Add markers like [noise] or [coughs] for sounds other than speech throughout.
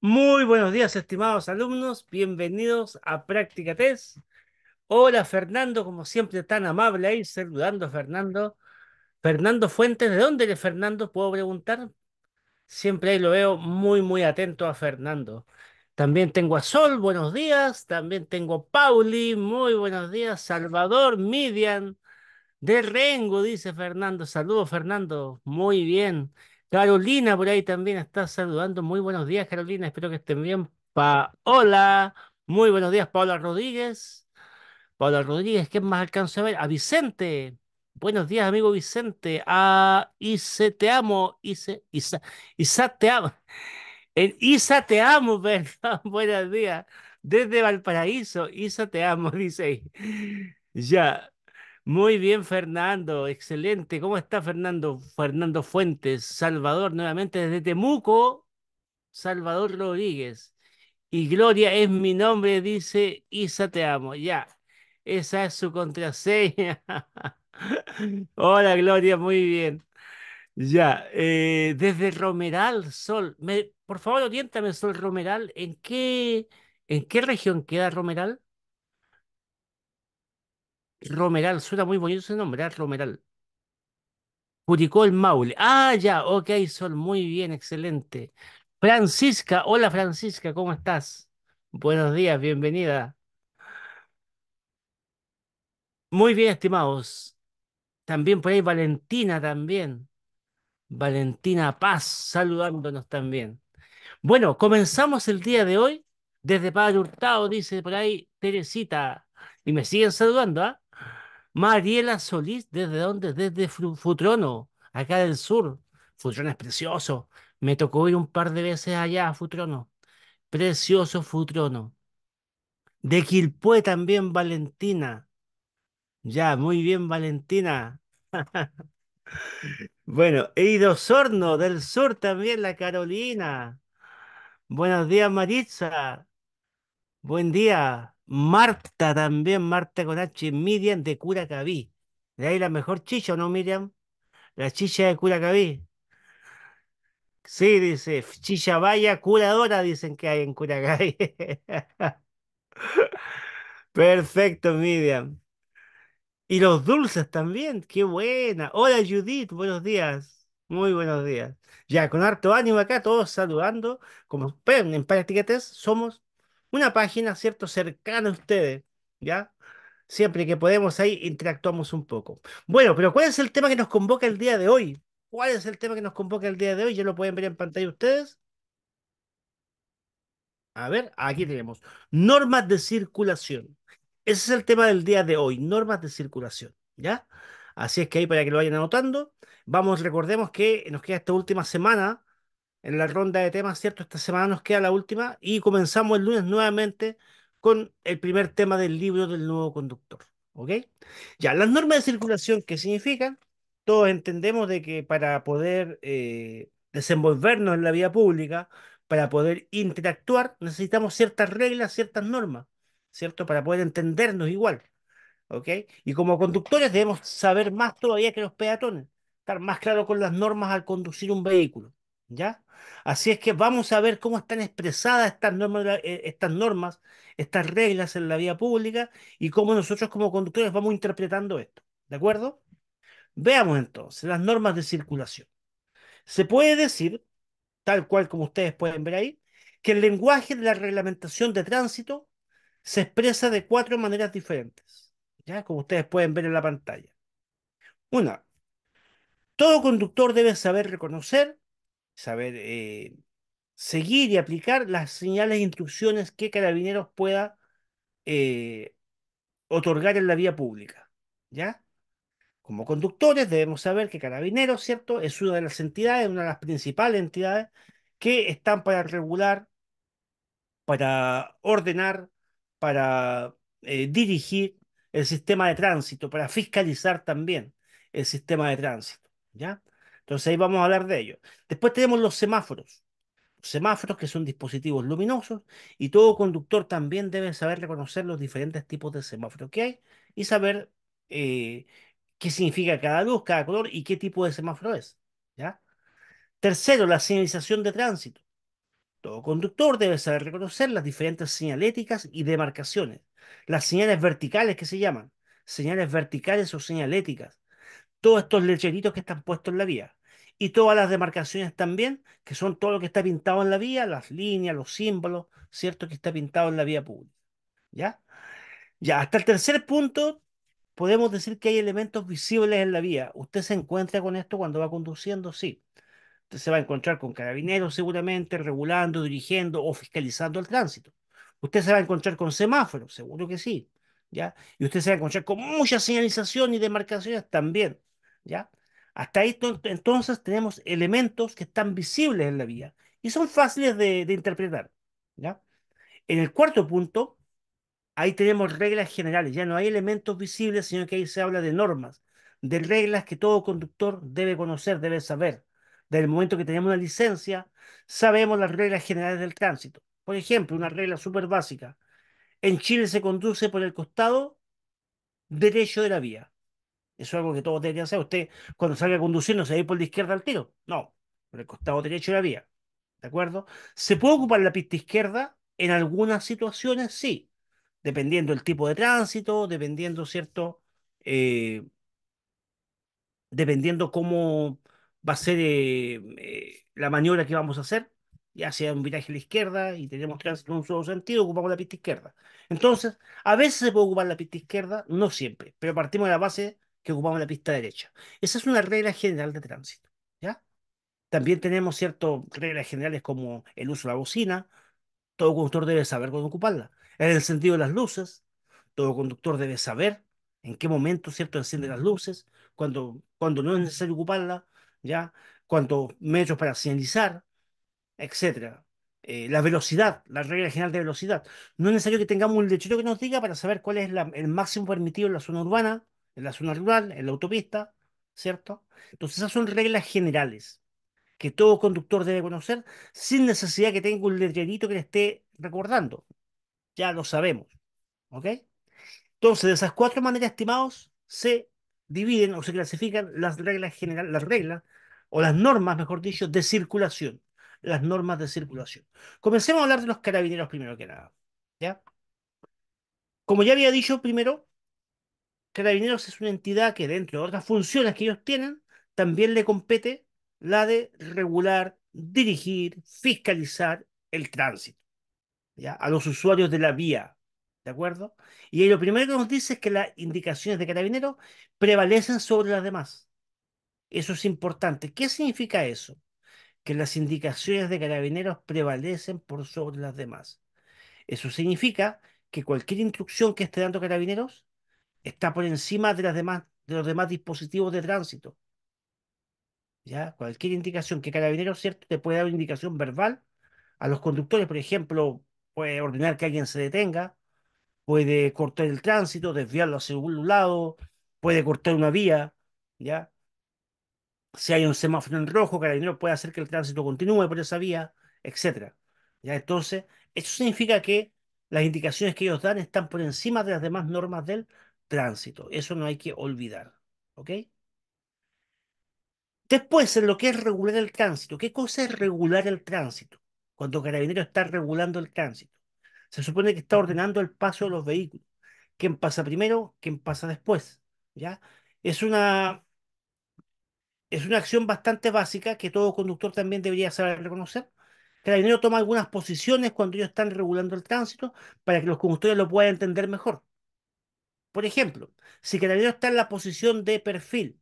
Muy buenos días, estimados alumnos. Bienvenidos a Práctica Test. Hola, Fernando, como siempre, tan amable ahí, saludando a Fernando. Fernando Fuentes, ¿de dónde eres Fernando? Puedo preguntar. Siempre ahí lo veo muy, muy atento a Fernando. También tengo a Sol, buenos días. También tengo a Pauli, muy buenos días. Salvador, Midian, de Rengo, dice Fernando. Saludos, Fernando. Muy bien. Carolina por ahí también está saludando. Muy buenos días, Carolina. Espero que estén bien. Paola, muy buenos días, Paola Rodríguez. Paola Rodríguez, ¿qué más alcanzo a ver? A Vicente. Buenos días, amigo Vicente. A Isa, te amo. Isa, Isa, te amo. En Isa, te amo, [laughs] perdón. Buenos días. Desde Valparaíso, Isa, te amo, [laughs] dice. Ya. Muy bien, Fernando. Excelente. ¿Cómo está Fernando? Fernando Fuentes, Salvador, nuevamente desde Temuco, Salvador Rodríguez. Y Gloria es mi nombre, dice Isa, te amo. Ya, esa es su contraseña. [laughs] Hola, Gloria, muy bien. Ya, eh, desde Romeral, Sol. por favor, oriéntame, Sol Romeral. ¿En qué, en qué región queda Romeral? Romeral, suena muy bonito ese nombre, ah, Romeral. Juricol el Maule. Ah, ya, ok, Sol, muy bien, excelente. Francisca, hola Francisca, ¿cómo estás? Buenos días, bienvenida. Muy bien, estimados. También por ahí Valentina también. Valentina Paz saludándonos también. Bueno, comenzamos el día de hoy desde Padre Hurtado, dice por ahí Teresita. Y me siguen saludando, ¿ah? Mariela Solís, ¿desde dónde? Desde Futrono, acá del sur. Futrono es precioso. Me tocó ir un par de veces allá a Futrono. Precioso Futrono. De Quilpué también Valentina. Ya, muy bien Valentina. [laughs] bueno, he Sorno, del sur también la Carolina. Buenos días Maritza. Buen día. Marta también, Marta con H, Miriam de Curacaví. De ahí la mejor chicha, ¿no, Miriam? La chicha de Curacaví. Sí, dice, chicha vaya curadora, dicen que hay en Curacaví. [laughs] Perfecto, Miriam. Y los dulces también, qué buena. Hola Judith, buenos días. Muy buenos días. Ya, con harto ánimo acá, todos saludando. Como en prácticas somos una página, ¿cierto?, cercana a ustedes, ¿ya? Siempre que podemos ahí interactuamos un poco. Bueno, pero ¿cuál es el tema que nos convoca el día de hoy? ¿Cuál es el tema que nos convoca el día de hoy? Ya lo pueden ver en pantalla ustedes. A ver, aquí tenemos normas de circulación. Ese es el tema del día de hoy, normas de circulación, ¿ya? Así es que ahí para que lo vayan anotando, vamos, recordemos que nos queda esta última semana en la ronda de temas, ¿cierto? Esta semana nos queda la última y comenzamos el lunes nuevamente con el primer tema del libro del nuevo conductor. ¿Ok? Ya, las normas de circulación, ¿qué significan? Todos entendemos de que para poder eh, desenvolvernos en la vía pública, para poder interactuar, necesitamos ciertas reglas, ciertas normas, ¿cierto? Para poder entendernos igual. ¿Ok? Y como conductores debemos saber más todavía que los peatones, estar más claro con las normas al conducir un vehículo. ¿Ya? Así es que vamos a ver cómo están expresadas estas normas, eh, estas normas, estas reglas en la vía pública y cómo nosotros como conductores vamos interpretando esto. ¿De acuerdo? Veamos entonces las normas de circulación. Se puede decir, tal cual como ustedes pueden ver ahí, que el lenguaje de la reglamentación de tránsito se expresa de cuatro maneras diferentes, ¿ya? Como ustedes pueden ver en la pantalla. Una, todo conductor debe saber reconocer saber eh, seguir y aplicar las señales e instrucciones que Carabineros pueda eh, otorgar en la vía pública. ¿Ya? Como conductores debemos saber que Carabineros, ¿cierto? Es una de las entidades, una de las principales entidades que están para regular, para ordenar, para eh, dirigir el sistema de tránsito, para fiscalizar también el sistema de tránsito. ¿Ya? Entonces ahí vamos a hablar de ello. Después tenemos los semáforos. semáforos que son dispositivos luminosos y todo conductor también debe saber reconocer los diferentes tipos de semáforos que hay y saber eh, qué significa cada luz, cada color y qué tipo de semáforo es. ¿ya? Tercero, la señalización de tránsito. Todo conductor debe saber reconocer las diferentes señaléticas y demarcaciones, las señales verticales que se llaman, señales verticales o señaléticas, todos estos lecheritos que están puestos en la vía y todas las demarcaciones también, que son todo lo que está pintado en la vía, las líneas, los símbolos, ¿cierto? Que está pintado en la vía pública. ¿Ya? Ya, hasta el tercer punto, podemos decir que hay elementos visibles en la vía. ¿Usted se encuentra con esto cuando va conduciendo? Sí. Usted se va a encontrar con carabineros seguramente, regulando, dirigiendo o fiscalizando el tránsito. Usted se va a encontrar con semáforos, seguro que sí. ¿Ya? Y usted se va a encontrar con mucha señalización y demarcaciones también. ¿Ya? Hasta ahí entonces tenemos elementos que están visibles en la vía y son fáciles de, interpretar. ¿ya? En el cuarto punto, ahí tenemos reglas generales. Ya no hay elementos visibles, sino que ahí se habla de normas, de reglas que todo conductor debe conocer, debe saber. Desde el momento que tenemos una licencia, sabemos las reglas generales del tránsito. Por ejemplo, una regla súper básica. En Chile se conduce por el costado derecho de la vía. Eso es algo que todos deberían hacer. Usted, cuando salga a conducir, no se va a ir por la izquierda al tiro. No, por el costado derecho de la vía. ¿De acuerdo? ¿Se puede ocupar la pista izquierda? En algunas situaciones sí, dependiendo el tipo de tránsito, dependiendo, ¿cierto? Eh, dependiendo cómo va a ser eh, eh, la maniobra que vamos a hacer, ya sea un viraje a la izquierda y tenemos tránsito en un solo sentido, ocupamos la pista izquierda. Entonces, a veces se puede ocupar la pista izquierda, no siempre, pero partimos de la base que ocupamos la pista derecha. Esa es una regla general de tránsito. ¿ya? También tenemos ciertas reglas generales como el uso de la bocina. Todo conductor debe saber cuándo ocuparla. En el sentido de las luces, todo conductor debe saber en qué momento cierto enciende las luces, cuando, cuando no es necesario ocuparla, ¿ya? cuántos metros para señalizar, etc. Eh, la velocidad, la regla general de velocidad. No es necesario que tengamos un lechero que nos diga para saber cuál es el máximo permitido en la zona urbana, en la zona rural, en la autopista, ¿cierto? Entonces esas son reglas generales que todo conductor debe conocer sin necesidad que tenga un letrerito que le esté recordando. Ya lo sabemos, ¿ok? Entonces, de esas cuatro maneras, estimados, se dividen o se clasifican las reglas generales, las reglas o las normas, mejor dicho, de circulación. Las normas de circulación. Comencemos a hablar de los carabineros primero que nada. ¿Ya? Como ya había dicho primero, Carabineros es una entidad que dentro de otras funciones que ellos tienen, también le compete la de regular, dirigir, fiscalizar el tránsito ¿ya? a los usuarios de la vía. ¿De acuerdo? Y lo primero que nos dice es que las indicaciones de carabineros prevalecen sobre las demás. Eso es importante. ¿Qué significa eso? Que las indicaciones de carabineros prevalecen por sobre las demás. Eso significa que cualquier instrucción que esté dando carabineros está por encima de, las demás, de los demás dispositivos de tránsito. ¿Ya? Cualquier indicación que carabinero ¿cierto? Te puede dar una indicación verbal a los conductores, por ejemplo, puede ordenar que alguien se detenga, puede cortar el tránsito, desviarlo hacia un lado, puede cortar una vía, ¿ya? Si hay un semáforo en rojo, carabinero puede hacer que el tránsito continúe por esa vía, etc. ¿Ya? Entonces, eso significa que las indicaciones que ellos dan están por encima de las demás normas del tránsito. Eso no hay que olvidar. ¿Ok? Después, en lo que es regular el tránsito, ¿qué cosa es regular el tránsito? Cuando Carabinero está regulando el tránsito. Se supone que está ordenando el paso de los vehículos. ¿Quién pasa primero? ¿Quién pasa después? ¿Ya? Es una, es una acción bastante básica que todo conductor también debería saber reconocer. Carabinero toma algunas posiciones cuando ellos están regulando el tránsito para que los conductores lo puedan entender mejor. Por ejemplo, si Carabinero está en la posición de perfil,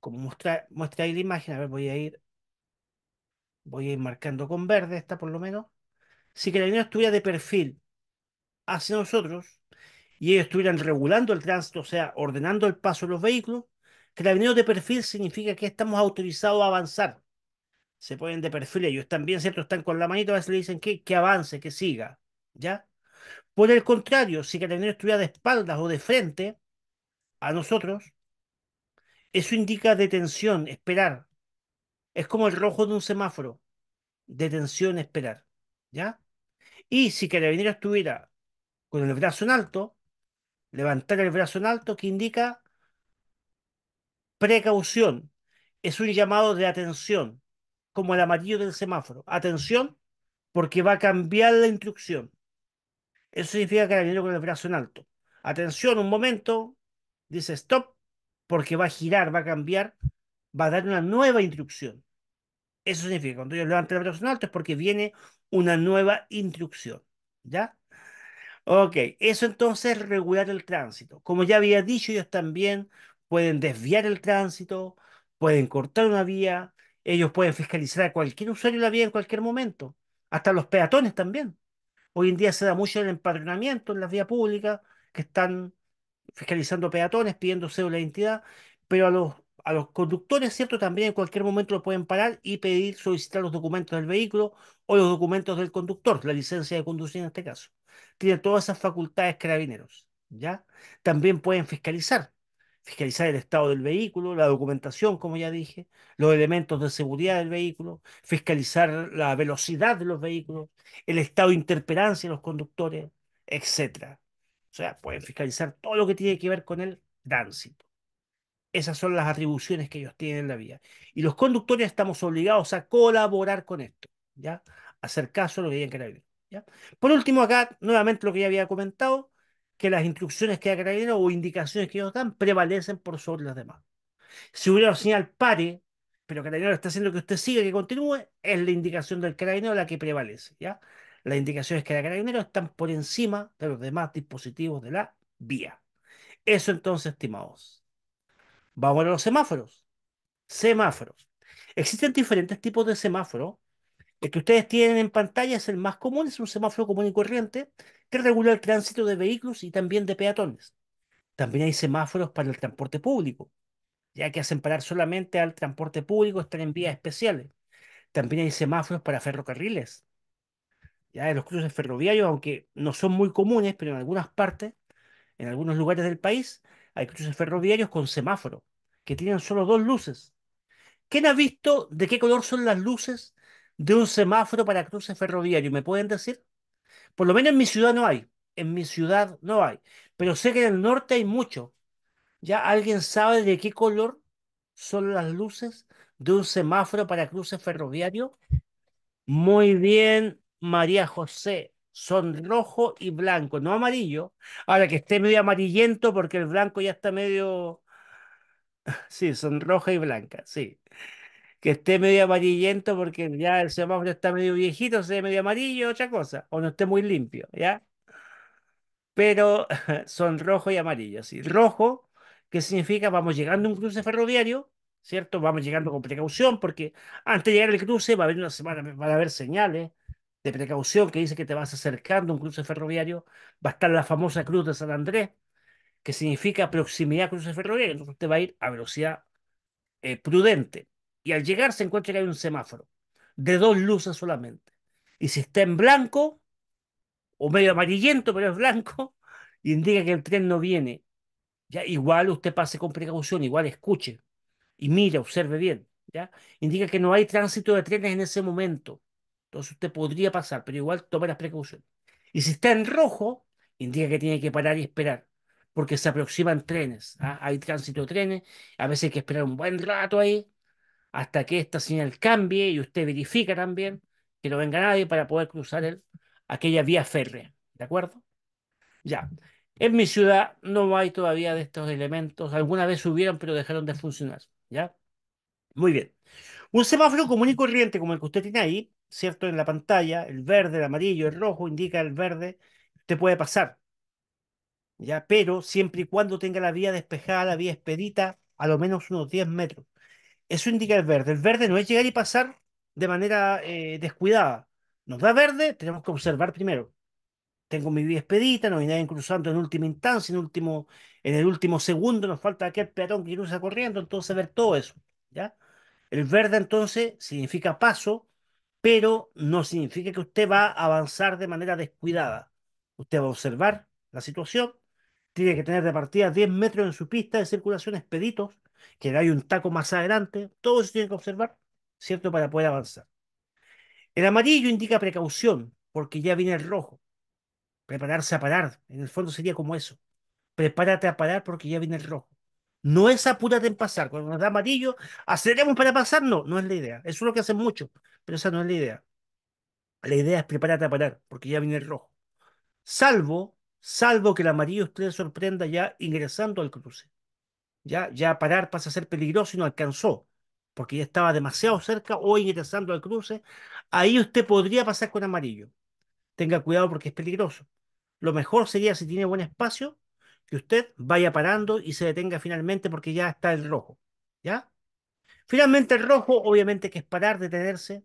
como muestra ahí la imagen, a ver, voy a ir, voy marcando con verde esta por lo menos. Si que línea estuviera de perfil hacia nosotros y ellos estuvieran regulando el tránsito, o sea, ordenando el paso de los vehículos, que Carabineros de perfil significa que estamos autorizados a avanzar. Se ponen de perfil ellos también, ¿cierto? Están con la manita, a veces le dicen que, que avance, que siga, ¿ya? Por el contrario, si Carabinero estuviera de espaldas o de frente a nosotros, eso indica detención, esperar. Es como el rojo de un semáforo. Detención, esperar. ¿Ya? Y si Carabinero estuviera con el brazo en alto, levantar el brazo en alto, que indica precaución. Es un llamado de atención, como el amarillo del semáforo. Atención, porque va a cambiar la instrucción. Eso significa que viene con el brazo en alto. Atención, un momento, dice stop, porque va a girar, va a cambiar, va a dar una nueva instrucción. Eso significa que cuando yo levanto el brazo en alto es porque viene una nueva instrucción. ¿Ya? Ok, eso entonces es regular el tránsito. Como ya había dicho, ellos también pueden desviar el tránsito, pueden cortar una vía, ellos pueden fiscalizar a cualquier usuario de la vía en cualquier momento, hasta los peatones también. Hoy en día se da mucho el empadronamiento en las vías públicas, que están fiscalizando peatones, pidiendo cédula de identidad, pero a los, a los conductores, ¿cierto? También en cualquier momento lo pueden parar y pedir, solicitar los documentos del vehículo o los documentos del conductor, la licencia de conducir en este caso. Tienen todas esas facultades carabineros, ¿ya? También pueden fiscalizar fiscalizar el estado del vehículo, la documentación, como ya dije, los elementos de seguridad del vehículo, fiscalizar la velocidad de los vehículos, el estado de interperancia de los conductores, etc. O sea, pueden fiscalizar todo lo que tiene que ver con el tránsito. Esas son las atribuciones que ellos tienen en la vía. Y los conductores estamos obligados a colaborar con esto, ¿ya? hacer caso a lo que digan Ya. Por último, acá, nuevamente lo que ya había comentado, que las instrucciones que da carabinero o indicaciones que ellos dan prevalecen por sobre las demás. Si hubiera una señal pare, pero el carabinero está haciendo que usted siga, que continúe, es la indicación del Carabinero la que prevalece. ¿ya? Las indicaciones que da carabinero están por encima de los demás dispositivos de la vía. Eso entonces, estimados. Vamos a los semáforos. Semáforos. Existen diferentes tipos de semáforos el que ustedes tienen en pantalla es el más común, es un semáforo común y corriente que regula el tránsito de vehículos y también de peatones. También hay semáforos para el transporte público, ya que hacen parar solamente al transporte público, están en vías especiales. También hay semáforos para ferrocarriles, ya de los cruces ferroviarios, aunque no son muy comunes, pero en algunas partes, en algunos lugares del país, hay cruces ferroviarios con semáforo, que tienen solo dos luces. ¿Quién ha visto de qué color son las luces de un semáforo para cruce ferroviario. ¿Me pueden decir? Por lo menos en mi ciudad no hay. En mi ciudad no hay. Pero sé que en el norte hay mucho. ¿Ya alguien sabe de qué color son las luces de un semáforo para cruce ferroviario? Muy bien, María José. Son rojo y blanco, no amarillo. Ahora que esté medio amarillento porque el blanco ya está medio... [laughs] Sí, son roja y blanca, sí que esté medio amarillento porque ya el semáforo está medio viejito, se ve medio amarillo, otra cosa, o no esté muy limpio, ¿ya? Pero [laughs] son rojo y amarillo, sí. Rojo, ¿qué significa vamos llegando a un cruce ferroviario, ¿cierto? Vamos llegando con precaución porque antes de llegar al cruce va a haber una semana, van a haber señales de precaución que dice que te vas acercando a un cruce ferroviario, va a estar la famosa cruz de San Andrés, que significa proximidad a cruce ferroviario, entonces te va a ir a velocidad eh, prudente y al llegar se encuentra que hay un semáforo de dos luces solamente. Y si está en blanco, o medio amarillento, pero es blanco, [laughs] indica que el tren no viene. ¿ya? Igual usted pase con precaución, igual escuche y mire, observe bien. ¿ya? Indica que no hay tránsito de trenes en ese momento. Entonces usted podría pasar, pero igual tome las precauciones. Y si está en rojo, indica que tiene que parar y esperar, porque se aproximan trenes. ¿ah? Hay tránsito de trenes, a veces hay que esperar un buen rato ahí hasta que esta señal cambie y usted verifica también que no venga nadie para poder cruzar aquella vía férrea. ¿De acuerdo? Ya. En mi ciudad no hay todavía de estos elementos. Alguna vez hubieron, pero dejaron de funcionar. ¿Ya? Muy bien. Un semáforo común y corriente como el que usted tiene ahí, ¿cierto? En la pantalla, el verde, el amarillo, el rojo indica el verde, usted puede pasar. ¿Ya? Pero siempre y cuando tenga la vía despejada, la vía expedita, a lo menos unos 10 metros. Eso indica el verde. El verde no es llegar y pasar de manera eh, descuidada. Nos da verde, tenemos que observar primero. Tengo mi vía expedita, no hay nadie cruzando en última instancia, en, último, en el último segundo nos falta aquel peatón que cruza corriendo, entonces ver todo eso. ¿ya? El verde entonces significa paso, pero no significa que usted va a avanzar de manera descuidada. Usted va a observar la situación, tiene que tener de partida 10 metros en su pista de circulación expeditos, que hay un taco más adelante, todo eso tiene que observar, ¿cierto? Para poder avanzar. El amarillo indica precaución, porque ya viene el rojo. Prepararse a parar, en el fondo sería como eso. Prepárate a parar porque ya viene el rojo. No es apúrate en pasar. Cuando nos da amarillo, aceleremos para pasar. No, no es la idea. es lo que hacen muchos, pero esa no es la idea. La idea es prepárate a parar porque ya viene el rojo. Salvo salvo que el amarillo usted sorprenda ya ingresando al cruce. Ya, ya parar pasa a ser peligroso y no alcanzó, porque ya estaba demasiado cerca o ingresando al cruce. Ahí usted podría pasar con amarillo. Tenga cuidado porque es peligroso. Lo mejor sería, si tiene buen espacio, que usted vaya parando y se detenga finalmente porque ya está el rojo. ¿Ya? Finalmente el rojo, obviamente que es parar, detenerse,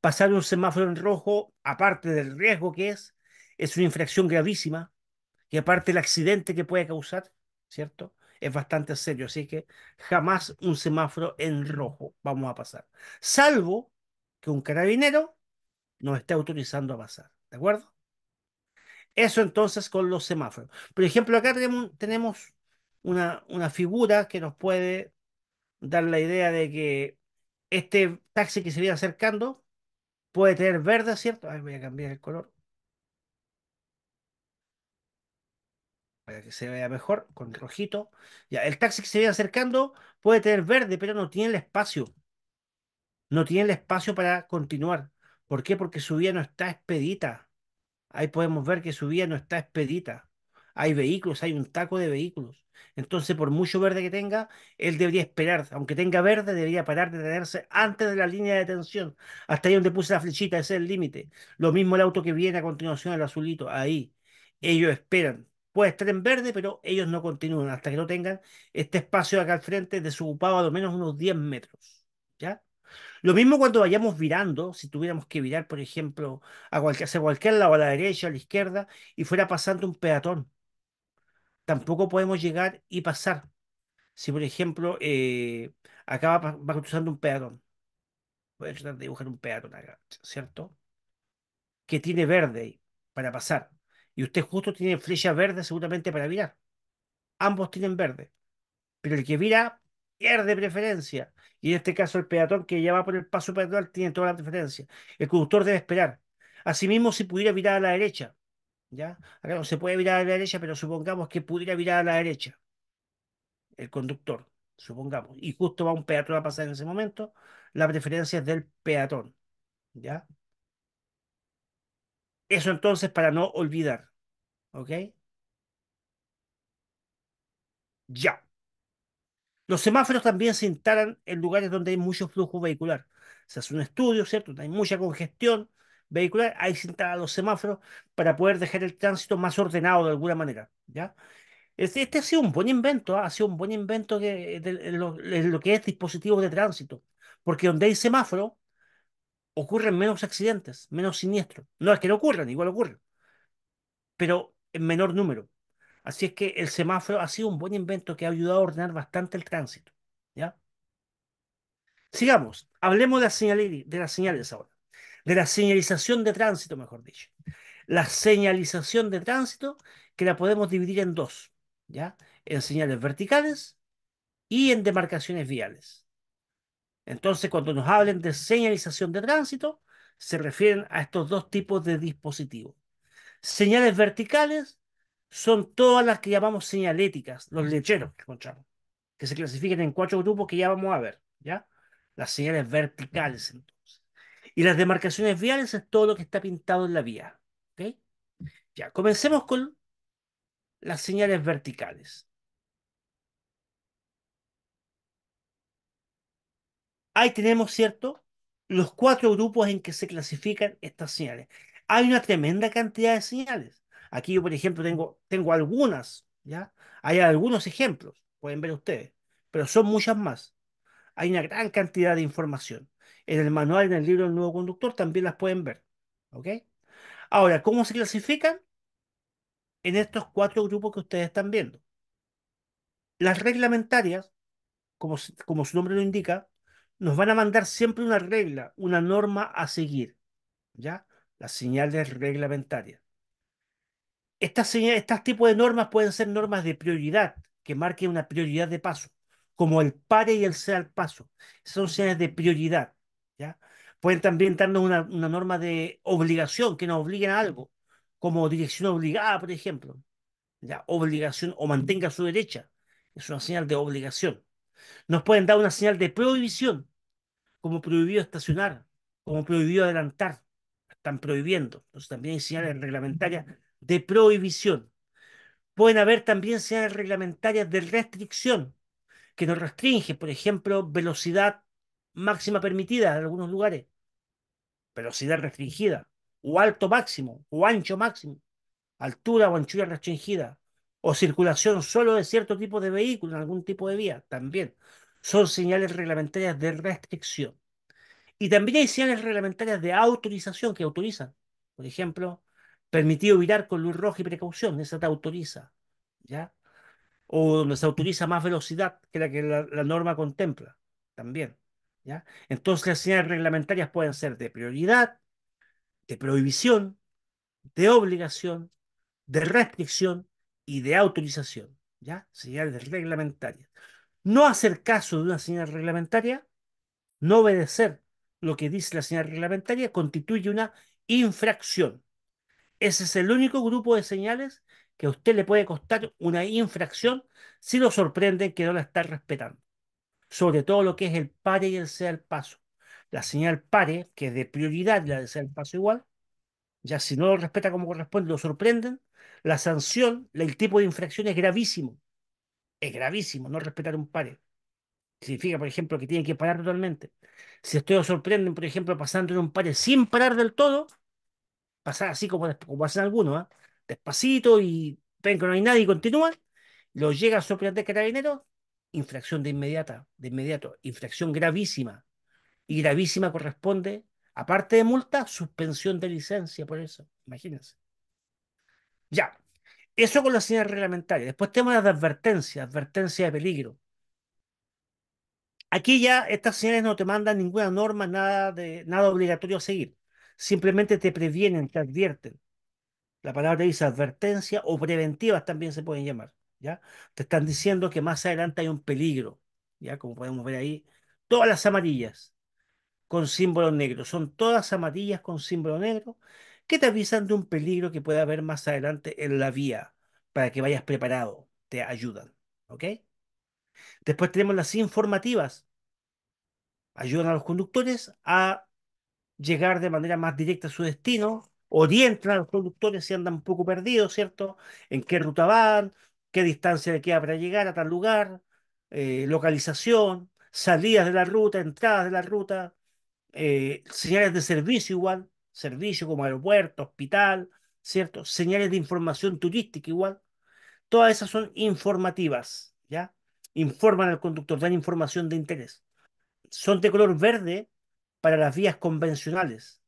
pasar un semáforo en rojo, aparte del riesgo que es, es una infracción gravísima, que aparte el accidente que puede causar, ¿cierto? Es bastante serio, así que jamás un semáforo en rojo vamos a pasar, salvo que un carabinero nos esté autorizando a pasar, ¿de acuerdo? Eso entonces con los semáforos. Por ejemplo, acá tenemos, una, una figura que nos puede dar la idea de que este taxi que se viene acercando puede tener verde, ¿cierto? Ay, voy a cambiar el color. para que se vea mejor, con rojito. Ya, el taxi que se viene acercando puede tener verde, pero no tiene el espacio. No tiene el espacio para continuar. ¿Por qué? Porque su vía no está expedita. Ahí podemos ver que su vía no está expedita. Hay vehículos, hay un taco de vehículos. Entonces, por mucho verde que tenga, él debería esperar. Aunque tenga verde, debería parar de detenerse antes de la línea de detención. Hasta ahí donde puse la flechita, ese es el límite. Lo mismo el auto que viene a continuación, el azulito, ahí. Ellos esperan puede estar en verde, pero ellos no continúan hasta que no tengan este espacio acá al frente desocupado a lo menos unos 10 metros. ¿Ya? Lo mismo cuando vayamos virando, si tuviéramos que virar, por ejemplo, a cualquier, hacia cualquier lado, a la derecha, a la izquierda, y fuera pasando un peatón. Tampoco podemos llegar y pasar. Si, por ejemplo, eh, acá va, cruzando un peatón. Voy a tratar de dibujar un peatón acá, ¿cierto? Que tiene verde para pasar y usted justo tiene flecha verde seguramente para virar. Ambos tienen verde. Pero el que vira pierde preferencia. Y en este caso el peatón que ya va por el paso peatonal tiene toda la preferencia. El conductor debe esperar. Asimismo, si pudiera virar a la derecha, ¿ya? Acá no se puede virar a la derecha, pero supongamos que pudiera virar a la derecha. El conductor, supongamos. Y justo va un peatón a pasar en ese momento, la preferencia es del peatón, ¿ya? Eso entonces para no olvidar. ¿Ok? Ya. Los semáforos también se instalan en lugares donde hay mucho flujo vehicular. Se hace un estudio, ¿cierto? Hay mucha congestión vehicular, ahí se instalan los semáforos para poder dejar el tránsito más ordenado de alguna manera, ¿ya? Este, ha sido un buen invento, ¿ah? ha sido un buen invento que, lo, que es dispositivos de tránsito, porque donde hay semáforo ocurren menos accidentes, menos siniestros. No es que no ocurran, igual ocurren. Pero en menor número. Así es que el semáforo ha sido un buen invento que ha ayudado a ordenar bastante el tránsito. ¿ya? Sigamos, hablemos de, la de las señales ahora, de la señalización de tránsito, mejor dicho. La señalización de tránsito que la podemos dividir en dos, ¿ya? en señales verticales y en demarcaciones viales. Entonces, cuando nos hablen de señalización de tránsito, se refieren a estos dos tipos de dispositivos. Señales verticales son todas las que llamamos señaléticas, los lecheros que encontramos, que se clasifican en cuatro grupos que ya vamos a ver, ¿ya? Las señales verticales entonces. Y las demarcaciones viales es todo lo que está pintado en la vía, ¿ok? Ya, comencemos con las señales verticales. Ahí tenemos, ¿cierto? Los cuatro grupos en que se clasifican estas señales hay una tremenda cantidad de señales. Aquí yo, por ejemplo, tengo, tengo algunas, ¿ya? Hay algunos ejemplos, pueden ver ustedes, pero son muchas más. Hay una gran cantidad de información. En el manual, en el libro del nuevo conductor, también las pueden ver. ¿Ok? Ahora, ¿cómo se clasifican? En estos cuatro grupos que ustedes están viendo. Las reglamentarias, como, como su nombre lo indica, nos van a mandar siempre una regla, una norma a seguir. ¿Ya? las señales reglamentarias. Estas, señales, estas tipos de normas pueden ser normas de prioridad, que marquen una prioridad de paso, como el pare y el sea al paso. Son señales de prioridad. Pueden también darnos una, norma de obligación, que nos obliguen a algo, como dirección obligada, por ejemplo. ¿ya? Obligación o mantenga su derecha. Es una señal de obligación. Nos pueden dar una señal de prohibición, como prohibido estacionar, como prohibido adelantar, están prohibiendo. Entonces también hay señales reglamentarias de prohibición. Pueden haber también señales reglamentarias de restricción, que nos restringe, por ejemplo, velocidad máxima permitida en algunos lugares, velocidad restringida, o alto máximo, o ancho máximo, altura o anchura restringida, o circulación solo de cierto tipo de vehículo en algún tipo de vía, también son señales reglamentarias de restricción. Y también hay señales reglamentarias de autorización que autorizan. Por ejemplo, permitido virar con luz roja y precaución, esa te autoriza. ¿Ya? O donde se autoriza más velocidad que la que la, norma contempla. También. ¿Ya? Entonces las señales reglamentarias pueden ser de prioridad, de prohibición, de obligación, de restricción y de autorización, ¿ya? Señales reglamentarias. No hacer caso de una señal reglamentaria, no obedecer lo que dice la señal reglamentaria, constituye una infracción. Ese es el único grupo de señales que a usted le puede costar una infracción si lo sorprende que no la está respetando. Sobre todo lo que es el pare y el sea el paso. La señal pare, que es de prioridad la de sea el paso igual, ya si no lo respeta como corresponde, lo sorprenden, la sanción, el tipo de infracción es gravísimo. Es gravísimo no respetar un pare significa, por ejemplo, que tiene que parar totalmente. Si estoy sorprenden, por ejemplo, pasando en un par sin parar del todo, pasar así como, como hacen algunos, ¿ah? despacito y ven que no hay nadie y continúan, lo llega a sorprender carabineros, infracción de inmediata, de inmediato, infracción gravísima. Y gravísima corresponde, aparte de multa, suspensión de licencia por eso. Imagínense. Ya. Eso con las señales reglamentarias. Después tenemos las de advertencia, advertencia de peligro. Aquí ya estas señales no te mandan ninguna norma, nada, de, nada obligatorio a seguir. Simplemente te previenen, te advierten. La palabra dice advertencia o preventivas también se pueden llamar. ¿ya? Te están diciendo que más adelante hay un peligro. ¿ya? Como podemos ver ahí, todas las amarillas con símbolo negro. Son todas amarillas con símbolo negro que te avisan de un peligro que puede haber más adelante en la vía para que vayas preparado. Te ayudan. ¿Ok? Después tenemos las informativas. Ayudan a los conductores a llegar de manera más directa a su destino, orientan a los conductores si andan un poco perdidos, ¿cierto? En qué ruta van, qué distancia le queda para llegar a tal lugar, eh, localización, salidas de la ruta, entradas de la ruta, eh, señales de servicio igual, servicio como aeropuerto, hospital, ¿cierto? Señales de información turística igual. Todas esas son informativas, ¿ya? informan al conductor, dan información de interés. Son de color verde para las vías convencionales.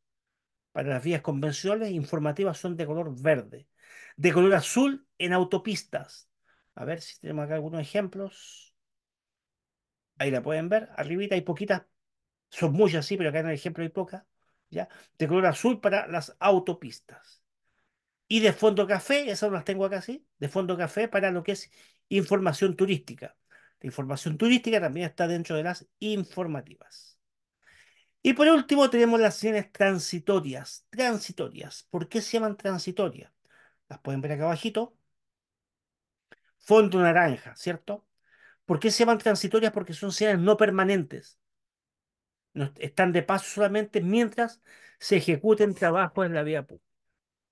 Para las vías convencionales informativas son de color verde. De color azul en autopistas. A ver si tenemos acá algunos ejemplos. Ahí la pueden ver. Arribita hay poquitas. Son muchas, sí, pero acá en el ejemplo hay pocas. ¿ya? De color azul para las autopistas. Y de fondo café, esas las tengo acá, sí. De fondo café para lo que es información turística. La información turística también está dentro de las informativas. Y por último tenemos las señales transitorias. Transitorias. ¿Por qué se llaman transitorias? Las pueden ver acá abajito. Fondo naranja, ¿cierto? ¿Por qué se llaman transitorias? Porque son señales no permanentes. Están de paso solamente mientras se ejecuten trabajos en la vía pública.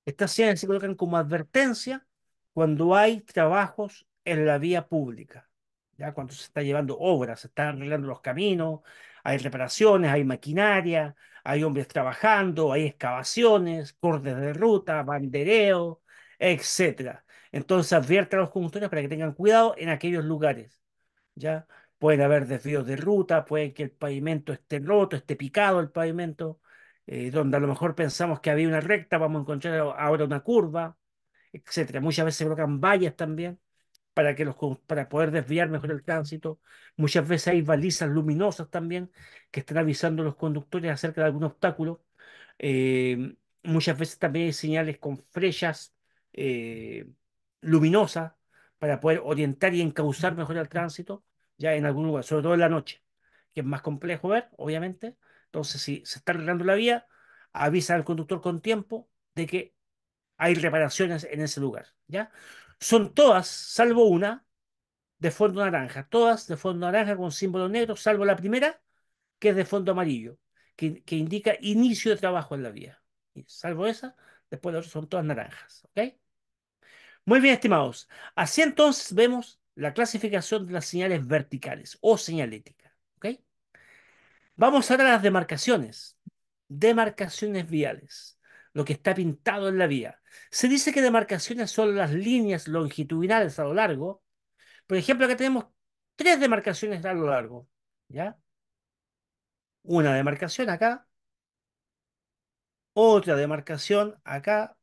Estas señales se colocan como advertencia cuando hay trabajos en la vía pública cuando se está llevando obras, se están arreglando los caminos, hay reparaciones, hay maquinaria, hay hombres trabajando, hay excavaciones, cortes de ruta, bandereo, etc. Entonces advierte a los conductores para que tengan cuidado en aquellos lugares. ¿ya? Pueden haber desvíos de ruta, puede que el pavimento esté roto, esté picado el pavimento, eh, donde a lo mejor pensamos que había una recta, vamos a encontrar ahora una curva, etc. Muchas veces se colocan vallas también para, que los, para poder desviar mejor el tránsito. Muchas veces hay balizas luminosas también que están avisando a los conductores acerca de algún obstáculo. Em, muchas veces también hay señales con flechas eh, luminosas para poder orientar y encauzar mejor el tránsito ya en algún lugar, sobre todo en la noche, que es más complejo ver, obviamente. Entonces, si se está arreglando la vía, avisa al conductor con tiempo de que hay reparaciones en ese lugar, ¿ya? son todas, salvo una, de fondo naranja. Todas de fondo naranja con símbolo negro, salvo la primera, que es de fondo amarillo, que, indica inicio de trabajo en la vía. Y salvo esa, después las son todas naranjas. Muy bien, estimados. Así entonces vemos la clasificación de las señales verticales o señalética. Vamos ahora a las demarcaciones. Demarcaciones viales lo que está pintado en la vía. Se dice que demarcaciones son las líneas longitudinales a lo largo. Por ejemplo, acá tenemos tres demarcaciones a lo largo. ¿Ya? Una demarcación acá, otra demarcación acá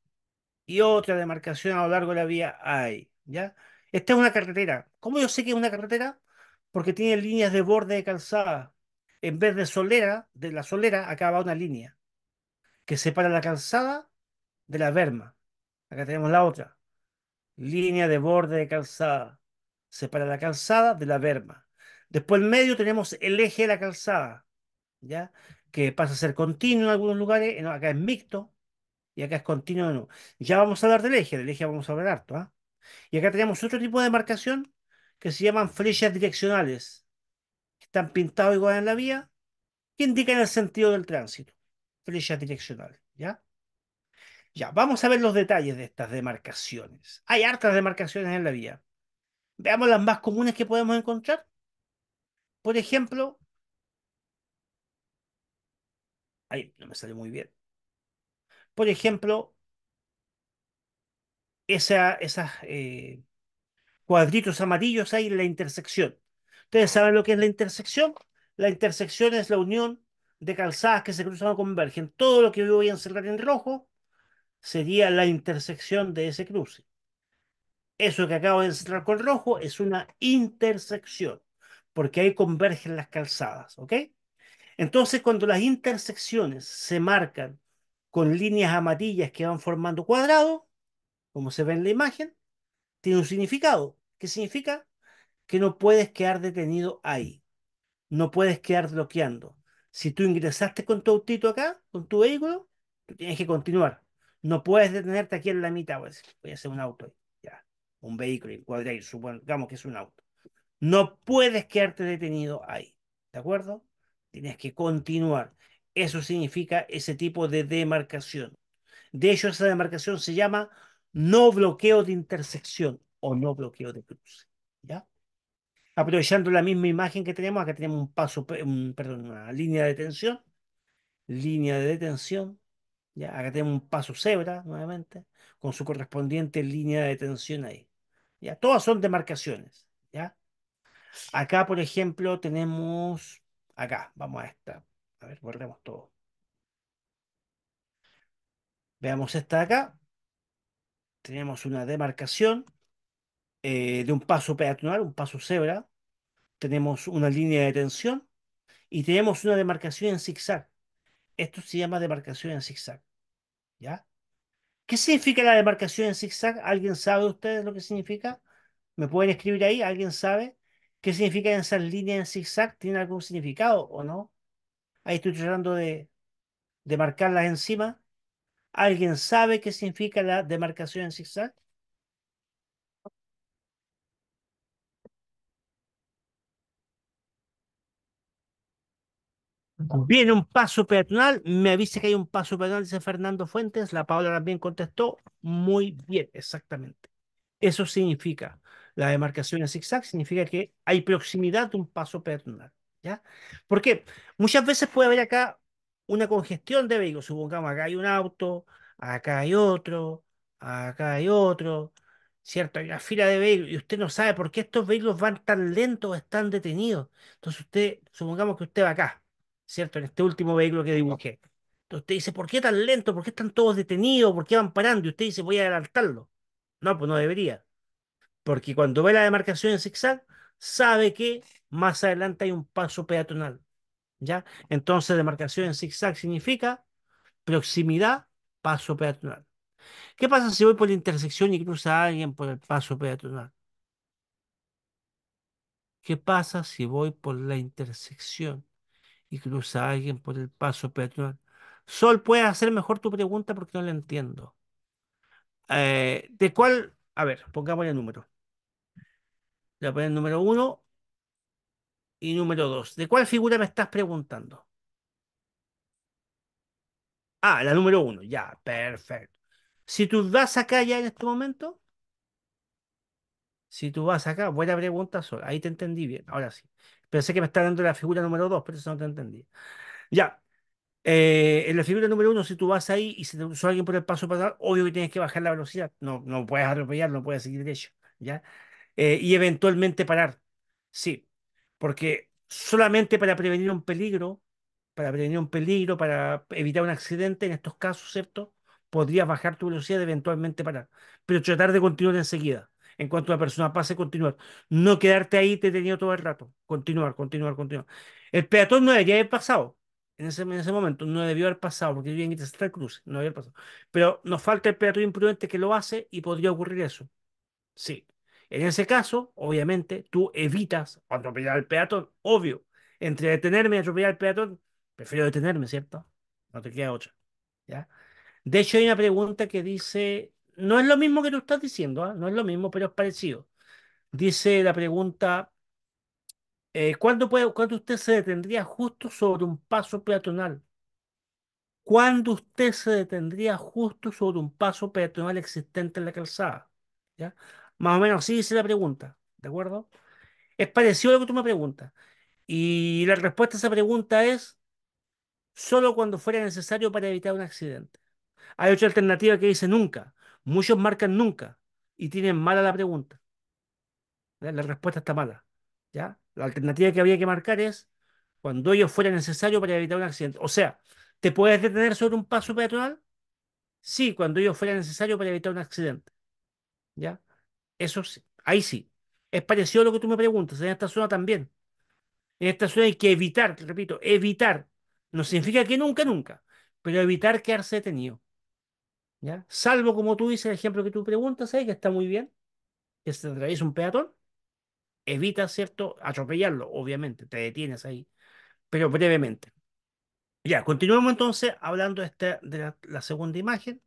y otra demarcación a lo largo de la vía hay, ¿Ya? Esta es una carretera. ¿Cómo yo sé que es una carretera? Porque tiene líneas de borde de calzada. En vez de solera, de la solera, acá va una línea que separa la calzada de la verma. Acá tenemos la otra. Línea de borde de calzada. Separa la calzada de la verma. Después en medio tenemos el eje de la calzada, ¿ya? Que pasa a ser continuo en algunos lugares, acá es mixto, y acá es continuo. No. Ya vamos a hablar del eje, del eje vamos a hablar harto. ¿ah? Y acá tenemos otro tipo de marcación que se llaman flechas direccionales, que están pintados igual en la vía, que indican el sentido del tránsito flecha direccional, ¿ya? Ya, vamos a ver los detalles de estas demarcaciones. Hay hartas demarcaciones en la vía. Veamos las más comunes que podemos encontrar. Por ejemplo, Ahí, no me salió muy bien. Por ejemplo, esas eh, cuadritos amarillos ahí en la intersección. ¿Ustedes saben lo que es la intersección? La intersección es la unión de calzadas que se cruzan o convergen, todo lo que yo voy a encerrar en rojo sería la intersección de ese cruce. Eso que acabo de encerrar con rojo es una intersección, porque ahí convergen las calzadas, ¿ok? Entonces, cuando las intersecciones se marcan con líneas amarillas que van formando cuadrado, como se ve en la imagen, tiene un significado. ¿Qué significa? Que no puedes quedar detenido ahí. No puedes quedar bloqueando. Si tú ingresaste con tu autito acá, con tu vehículo, tú tienes que continuar. No puedes detenerte aquí en la mitad, decir, pues, voy a hacer un auto, ya, un vehículo, y supongamos que es un auto. No puedes quedarte detenido ahí, ¿de acuerdo? Tienes que continuar. Eso significa ese tipo de demarcación. De hecho, esa demarcación se llama no bloqueo de intersección o no bloqueo de cruce. ¿Ya? aprovechando la misma imagen que tenemos, acá tenemos un paso, perdón, una línea de tensión, línea de detención, ¿ya? acá tenemos un paso cebra nuevamente, con su correspondiente línea de detención ahí. ¿ya? Todas son demarcaciones. ¿ya? Acá, por ejemplo, tenemos, acá, vamos a esta, a ver, borremos todo. Veamos esta de acá. Tenemos una demarcación eh, de un paso peatonal, un paso cebra, tenemos una línea de tensión y tenemos una demarcación en zigzag. Esto se llama demarcación en zigzag. ¿Ya? ¿Qué significa la demarcación en zigzag? ¿Alguien sabe ustedes lo que significa? ¿Me pueden escribir ahí? ¿Alguien sabe qué significa esa línea en zigzag? ¿Tiene algún significado o no? Ahí estoy tratando de, de marcarlas encima. ¿Alguien sabe qué significa la demarcación en zigzag? viene un paso peatonal, me avisa que hay un paso peatonal, dice Fernando Fuentes, la Paola también contestó, muy bien, exactamente. Eso significa, la demarcación en zigzag significa que hay proximidad de un paso peatonal, ¿ya? Porque muchas veces puede haber acá una congestión de vehículos, supongamos acá hay un auto, acá hay otro, acá hay otro, ¿cierto? Hay una fila de vehículos y usted no sabe por qué estos vehículos van tan lentos están detenidos. Entonces usted, supongamos que usted va acá, ¿cierto? En este último vehículo que dibujé. Entonces usted dice, ¿por qué tan lento? ¿Por qué están todos detenidos? ¿Por qué van parando? Y usted dice, voy a adelantarlo. No, pues no debería. Porque cuando ve la demarcación en zigzag, sabe que más adelante hay un paso peatonal. ¿Ya? Entonces, demarcación en zigzag significa proximidad, paso peatonal. ¿Qué pasa si voy por la intersección y cruza a alguien por el paso peatonal? ¿Qué pasa si voy por la intersección y cruza a alguien por el paso petrol Sol, puedes hacer mejor tu pregunta porque no la entiendo. Eh, ¿De cuál? A ver, pongamos el número. Le voy a poner el número uno y número dos. ¿De cuál figura me estás preguntando? Ah, la número uno. Ya, perfecto. Si tú vas acá ya en este momento, si tú vas acá, buena pregunta, Sol. Ahí te entendí bien. Ahora sí. Pensé que me está dando la figura número 2, pero eso no te entendí. Ya. Eh, en la figura número 1, si tú vas ahí y se te usó alguien por el paso para obvio que tienes que bajar la velocidad. No, no puedes atropellar, no puedes seguir derecho. ¿ya? Eh, y eventualmente parar. Sí, porque solamente para prevenir un peligro, para prevenir un peligro, para evitar un accidente, en estos casos, ¿cierto? Podrías bajar tu velocidad, eventualmente parar, pero tratar de continuar enseguida en cuanto la persona pase, continuar. No quedarte ahí detenido todo el rato. Continuar, continuar, continuar. El peatón no debería haber pasado. En ese, en ese momento no debió haber pasado, porque yo iba a el cruce, no había pasado. Pero nos falta el peatón imprudente que lo hace y podría ocurrir eso. Sí. En ese caso, obviamente, tú evitas atropellar al peatón, obvio. Entre detenerme y atropellar al peatón, prefiero detenerme, ¿cierto? No te queda otra. ¿ya? De hecho, hay una pregunta que dice, no es lo mismo que tú estás diciendo, ¿ah? no es lo mismo, pero es parecido. Dice la pregunta, eh, ¿cuándo, puede, usted se detendría justo sobre un paso peatonal? ¿Cuándo usted se detendría justo sobre un paso peatonal existente en la calzada? ¿Ya? Más o menos así dice la pregunta, ¿de acuerdo? Es parecido a lo que tú me preguntas. Y la respuesta a esa pregunta es solo cuando fuera necesario para evitar un accidente. Hay otra alternativa que dice nunca, Muchos marcan nunca y tienen mala la pregunta. La respuesta está mala. ¿ya? La alternativa que había que marcar es cuando ello fuera necesario para evitar un accidente. O sea, ¿te puedes detener sobre un paso peatonal? Sí, cuando ello fuera necesario para evitar un accidente. ¿Ya? Eso sí, ahí sí. Es parecido a lo que tú me preguntas, en esta zona también. En esta zona hay que evitar, te repito, evitar. No significa que nunca, nunca, pero evitar quedarse detenido. Salvo, como tú dices, el ejemplo que tú preguntas ahí, ¿eh? que está muy bien, que se atraviesa un peatón, evita ¿cierto?, atropellarlo, obviamente, te detienes ahí, pero brevemente. Ya, continuamos entonces hablando este de, de la, segunda imagen.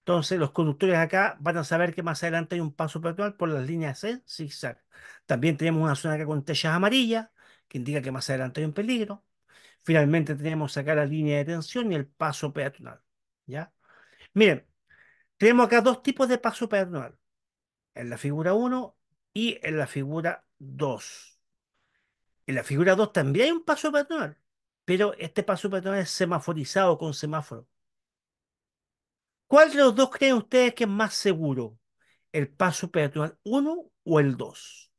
Entonces, los conductores acá van a saber que más adelante hay un paso peatonal por las líneas C, zigzag. También tenemos una zona acá con tellas amarillas, que indica que más adelante hay un peligro. Finalmente tenemos acá la línea de tensión y el paso peatonal. ¿Ya? Miren, tenemos acá dos tipos de paso peatonal En la figura 1 y en la figura 2. En la figura 2 también hay un paso peatonal, pero este paso peatonal es semaforizado con semáforo. ¿Cuál de los dos creen ustedes que es más seguro? ¿El paso peatonal 1 o el 2?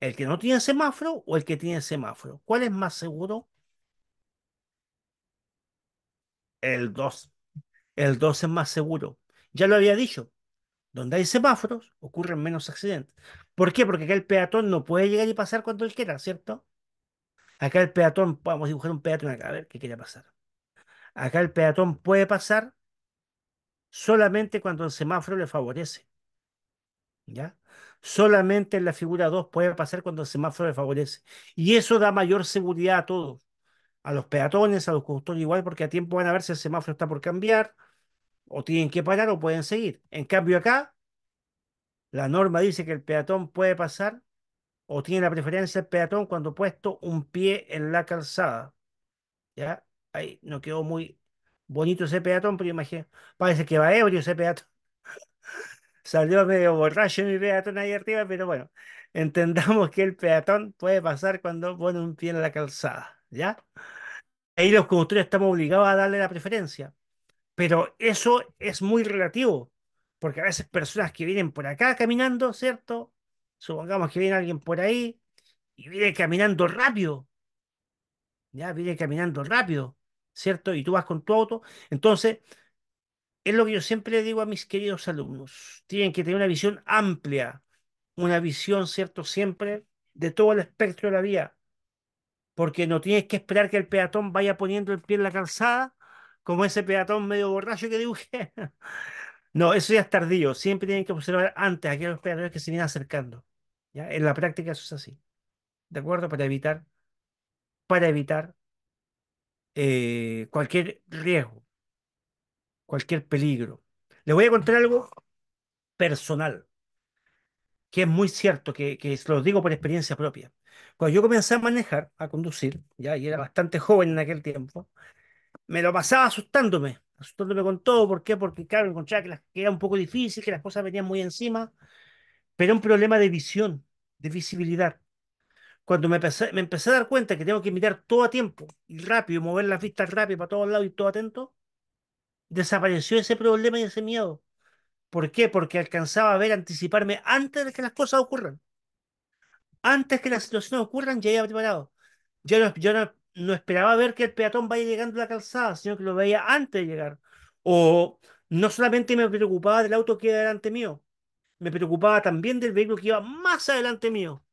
¿El que no tiene semáforo o el que tiene semáforo? ¿Cuál es más seguro? El 2 el 2 es más seguro. Ya lo había dicho, donde hay semáforos ocurren menos accidentes. ¿Por qué? Porque acá el peatón no puede llegar y pasar cuando él quiera, ¿cierto? Acá el peatón, vamos a dibujar un peatón acá, a ver qué quiere pasar. Acá el peatón puede pasar solamente cuando el semáforo le favorece. ¿Ya? Solamente en la figura 2 puede pasar cuando el semáforo le favorece. Y eso da mayor seguridad a todos. A los peatones, a los conductores igual, porque a tiempo van a ver si el semáforo está por cambiar, o tienen que parar o pueden seguir. En cambio acá, la norma dice que el peatón puede pasar o tiene la preferencia el peatón cuando puesto un pie en la calzada. ¿Ya? Ahí no quedó muy bonito ese peatón, pero imagino, parece que va ebrio ese peatón. [laughs] Salió medio borracho mi peatón ahí arriba, pero bueno, entendamos que el peatón puede pasar cuando pone un pie en la calzada, ¿ya? Ahí los conductores estamos obligados a darle la preferencia. Pero eso es muy relativo, porque a veces personas que vienen por acá caminando, ¿cierto? Supongamos que viene alguien por ahí y viene caminando rápido. Ya, viene caminando rápido, ¿cierto? Y tú vas con tu auto. Entonces, es lo que yo siempre le digo a mis queridos alumnos. Tienen que tener una visión amplia, una visión, ¿cierto? Siempre de todo el espectro de la vía. Porque no tienes que esperar que el peatón vaya poniendo el pie en la calzada como ese peatón medio borracho que dibujé. [laughs] no, eso ya es tardío. Siempre tienen que observar antes a aquellos peatones que se vienen acercando. ¿ya? En la práctica eso es así. ¿De acuerdo? Para evitar, para evitar eh, cualquier riesgo, cualquier peligro. Les voy a contar algo personal, que es muy cierto, que, se lo digo por experiencia propia. Cuando yo comencé a manejar, a conducir, ya y era bastante joven en aquel tiempo, me lo pasaba asustándome, asustándome con todo. ¿Por qué? Porque, claro, encontraba que, era un poco difícil, que las cosas venían muy encima, pero un problema de visión, de visibilidad. Cuando me empecé, a dar cuenta que tengo que mirar todo a tiempo y rápido, mover las vistas rápido para todos lados y todo atento, desapareció ese problema y ese miedo. ¿Por qué? Porque alcanzaba a ver, anticiparme antes de que las cosas ocurran. Antes que las situaciones ocurran, ya había preparado. Yo no, no esperaba ver que el peatón vaya llegando a la calzada, sino que lo veía antes de llegar. O no solamente me preocupaba del auto que iba delante mío, me preocupaba también del vehículo que iba más adelante mío.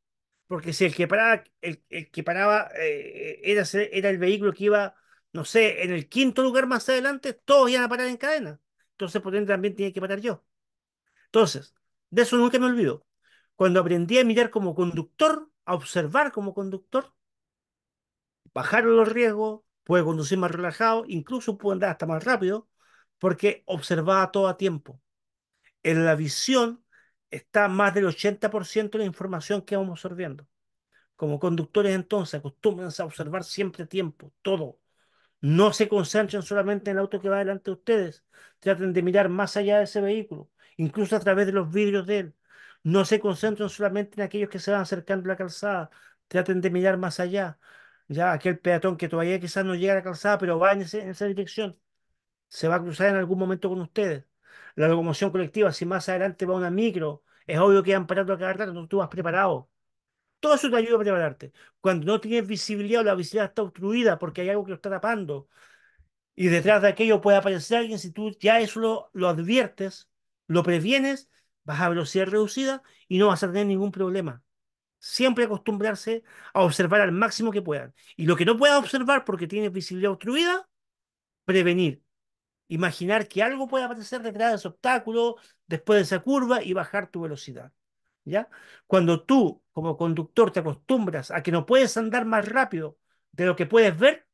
Porque si el que paraba, el, que paraba eh, era, era el vehículo que iba, no sé, en el quinto lugar más adelante, todos iban a parar en cadena. Entonces, por ende, también tenía que parar yo. Entonces, de eso nunca me olvido. Cuando aprendí a mirar como conductor, a observar como conductor, bajaron los riesgos, puede conducir más relajado, incluso puede andar hasta más rápido, porque observa todo a tiempo. En la visión está más del 80% de la información que vamos absorbiendo. Como conductores entonces, acostúmbrense a observar siempre tiempo, todo. No se concentren solamente en el auto que va delante de ustedes. Traten de mirar más allá de ese vehículo, incluso a través de los vidrios de él. No se concentren solamente en aquellos que se van acercando a la calzada. Traten de mirar más allá ya aquel peatón que todavía quizás no llega a la calzada, pero va en, esa dirección, se va a cruzar en algún momento con ustedes. La locomoción colectiva, si más adelante va una micro, es obvio que van parando a cada tú vas preparado. Todo eso te ayuda a prepararte. Cuando no tienes visibilidad o la visibilidad está obstruida porque hay algo que lo está tapando y detrás de aquello puede aparecer alguien, si tú ya eso lo, lo adviertes, lo previenes, vas a velocidad reducida y no vas a tener ningún problema. Siempre acostumbrarse a observar al máximo que puedan. Y lo que no puedan observar porque tienen visibilidad obstruida, prevenir. Imaginar que algo puede aparecer detrás de ese obstáculo, después de esa curva y bajar tu velocidad. ¿Ya? Cuando tú, como conductor, te acostumbras a que no puedes andar más rápido de lo que puedes ver,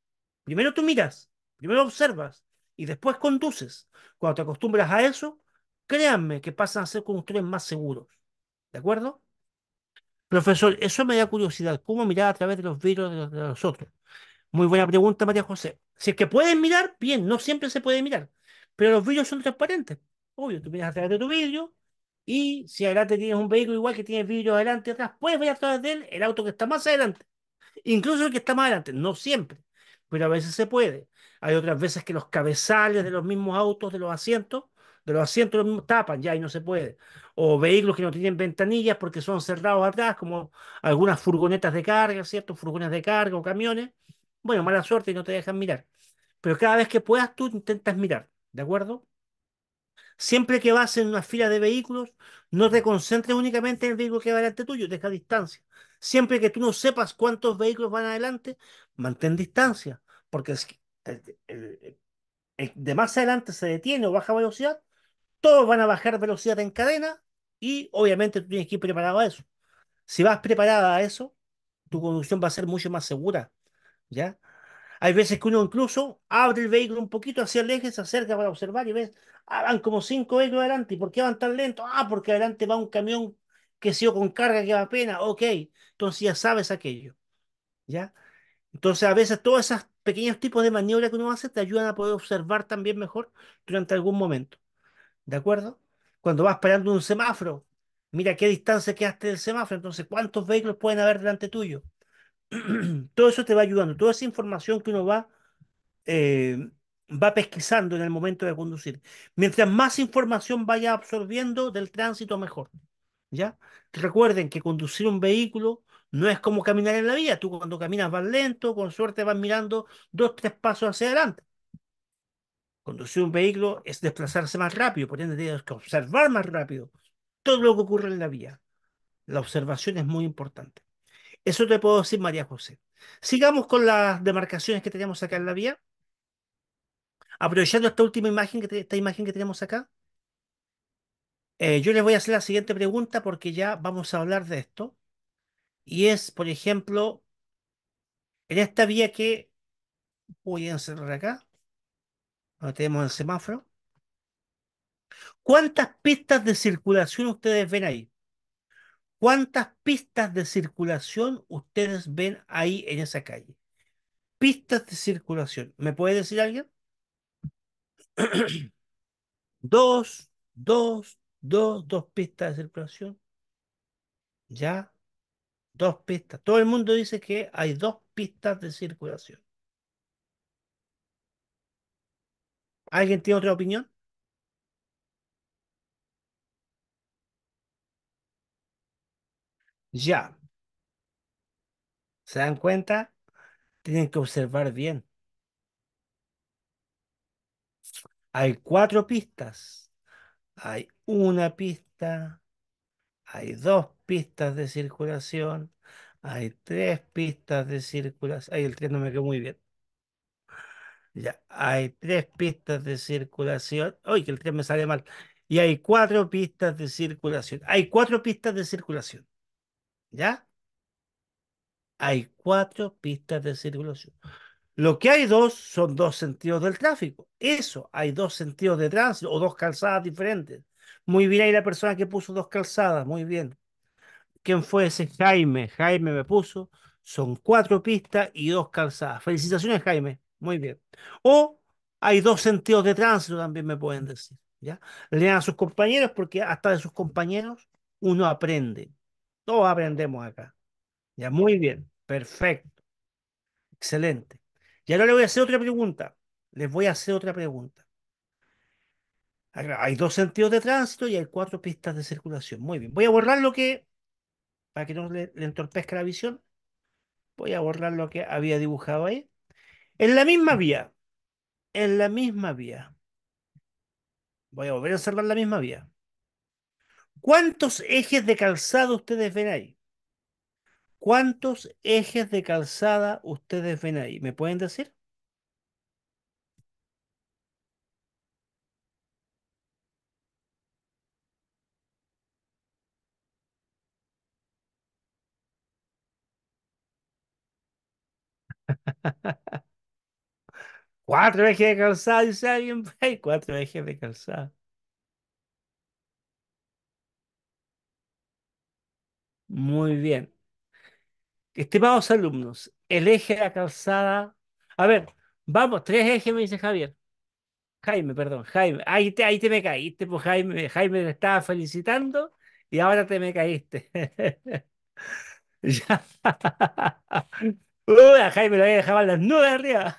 primero tú miras, primero observas y después conduces. Cuando te acostumbras a eso, créanme que pasan a ser conductores más seguros. ¿De acuerdo? Profesor, eso me da curiosidad, ¿cómo mirar a través de los vidrios de los, otros? Muy buena pregunta, María José. Si es que pueden mirar, bien, no siempre se puede mirar, pero los vidrios son transparentes. Obvio, tú miras a través de tu vidrio y si adelante tienes un vehículo igual que tiene vidrio adelante y atrás, puedes ver a través de él el auto que está más adelante, incluso el que está más adelante, no siempre, pero a veces se puede. Hay otras veces que los cabezales de los mismos autos, de los asientos, de los asientos los tapan ya y no se puede. O vehículos que no tienen ventanillas porque son cerrados atrás, como algunas furgonetas de carga, ¿cierto? Furgonetas de carga o camiones. Bueno, mala suerte y no te dejan mirar. Pero cada vez que puedas tú intentas mirar, ¿de acuerdo? Siempre que vas en una fila de vehículos, no te concentres únicamente en el vehículo que va delante tuyo, deja distancia. Siempre que tú no sepas cuántos vehículos van adelante, mantén distancia, porque es, eh, eh, eh, de más adelante se detiene o baja velocidad, todos van a bajar velocidad en cadena y obviamente tú tienes que ir preparado a eso. Si vas preparada a eso, tu conducción va a ser mucho más segura, ¿ya? Hay veces que uno incluso abre el vehículo un poquito hacia el eje, se acerca para observar y ves, ah, van como cinco vehículos adelante. ¿Y por qué van tan lento? Ah, porque adelante va un camión que sido con carga que va pena. Ok, entonces ya sabes aquello, ¿ya? Entonces a veces todos esos pequeños tipos de maniobras que uno hace te ayudan a poder observar también mejor durante algún momento. ¿De acuerdo? Cuando vas parando un semáforo, mira qué distancia quedaste del semáforo, entonces cuántos vehículos pueden haber delante tuyo. [clears throat] todo eso te va ayudando, toda esa información que uno va, eh, va pesquisando en el momento de conducir. Mientras más información vaya absorbiendo del tránsito, mejor. ¿Ya? Recuerden que conducir un vehículo no es como caminar en la vía. Tú cuando caminas vas lento, con suerte vas mirando dos, tres pasos hacia adelante. Conducir un vehículo es desplazarse más rápido, por ende tienes que observar más rápido todo lo que ocurre en la vía. La observación es muy importante. Eso te puedo decir, María José. Sigamos con las demarcaciones que teníamos acá en la vía. Aprovechando esta última imagen que, esta imagen que tenemos acá, eh, yo les voy a hacer la siguiente pregunta porque ya vamos a hablar de esto. Y es, por ejemplo, en esta vía que voy a encerrar acá tenemos el semáforo. ¿Cuántas pistas de circulación ustedes ven ahí? ¿Cuántas pistas de circulación ustedes ven ahí en esa calle? Pistas de circulación. ¿Me puede decir alguien? [clears throat] dos, dos, dos, dos pistas de circulación. Ya, dos pistas. Todo el mundo dice que hay dos pistas de circulación. ¿Alguien tiene otra opinión? Ya. ¿Se dan cuenta? Tienen que observar bien. Hay cuatro pistas. Hay una pista. Hay dos pistas de circulación. Hay tres pistas de circulación. Ahí el tren no me quedó muy bien. Ya, hay tres pistas de circulación. Uy, que el tema me sale mal. Y hay cuatro pistas de circulación. Hay cuatro pistas de circulación. ¿Ya? Hay cuatro pistas de circulación. Lo que hay dos son dos sentidos del tráfico. Eso, hay dos sentidos de tránsito o dos calzadas diferentes. Muy bien, ahí la persona que puso dos calzadas, muy bien. ¿Quién fue ese Jaime? Jaime me puso. Son cuatro pistas y dos calzadas. Felicitaciones, Jaime. Muy bien. O hay dos sentidos de tránsito también me pueden decir. ¿ya? Lean a sus compañeros porque hasta de sus compañeros uno aprende. Todos aprendemos acá. Ya, muy bien. Perfecto. Excelente. Y ahora le voy a hacer otra pregunta. Les voy a hacer otra pregunta. Hay dos sentidos de tránsito y hay cuatro pistas de circulación. Muy bien. Voy a borrar lo que, para que no le entorpezca la visión, voy a borrar lo que había dibujado ahí. En la misma vía. En la misma vía. Voy a volver a observar la misma vía. ¿Cuántos ejes de calzada ustedes ven ahí? ¿Cuántos ejes de calzada ustedes ven ahí? ¿Me pueden decir? [laughs] Cuatro ejes de calzada, dice alguien. Hay cuatro ejes de calzada. Muy bien. Estimados alumnos, el eje de la calzada. A ver, vamos, tres ejes, me dice Javier. Jaime, perdón, Jaime. Ahí te, ahí te me caíste, pues Jaime. Jaime te estaba felicitando y ahora te me caíste. [laughs] ya. ¡Uy! a Jaime lo había dejado en las nubes arriba.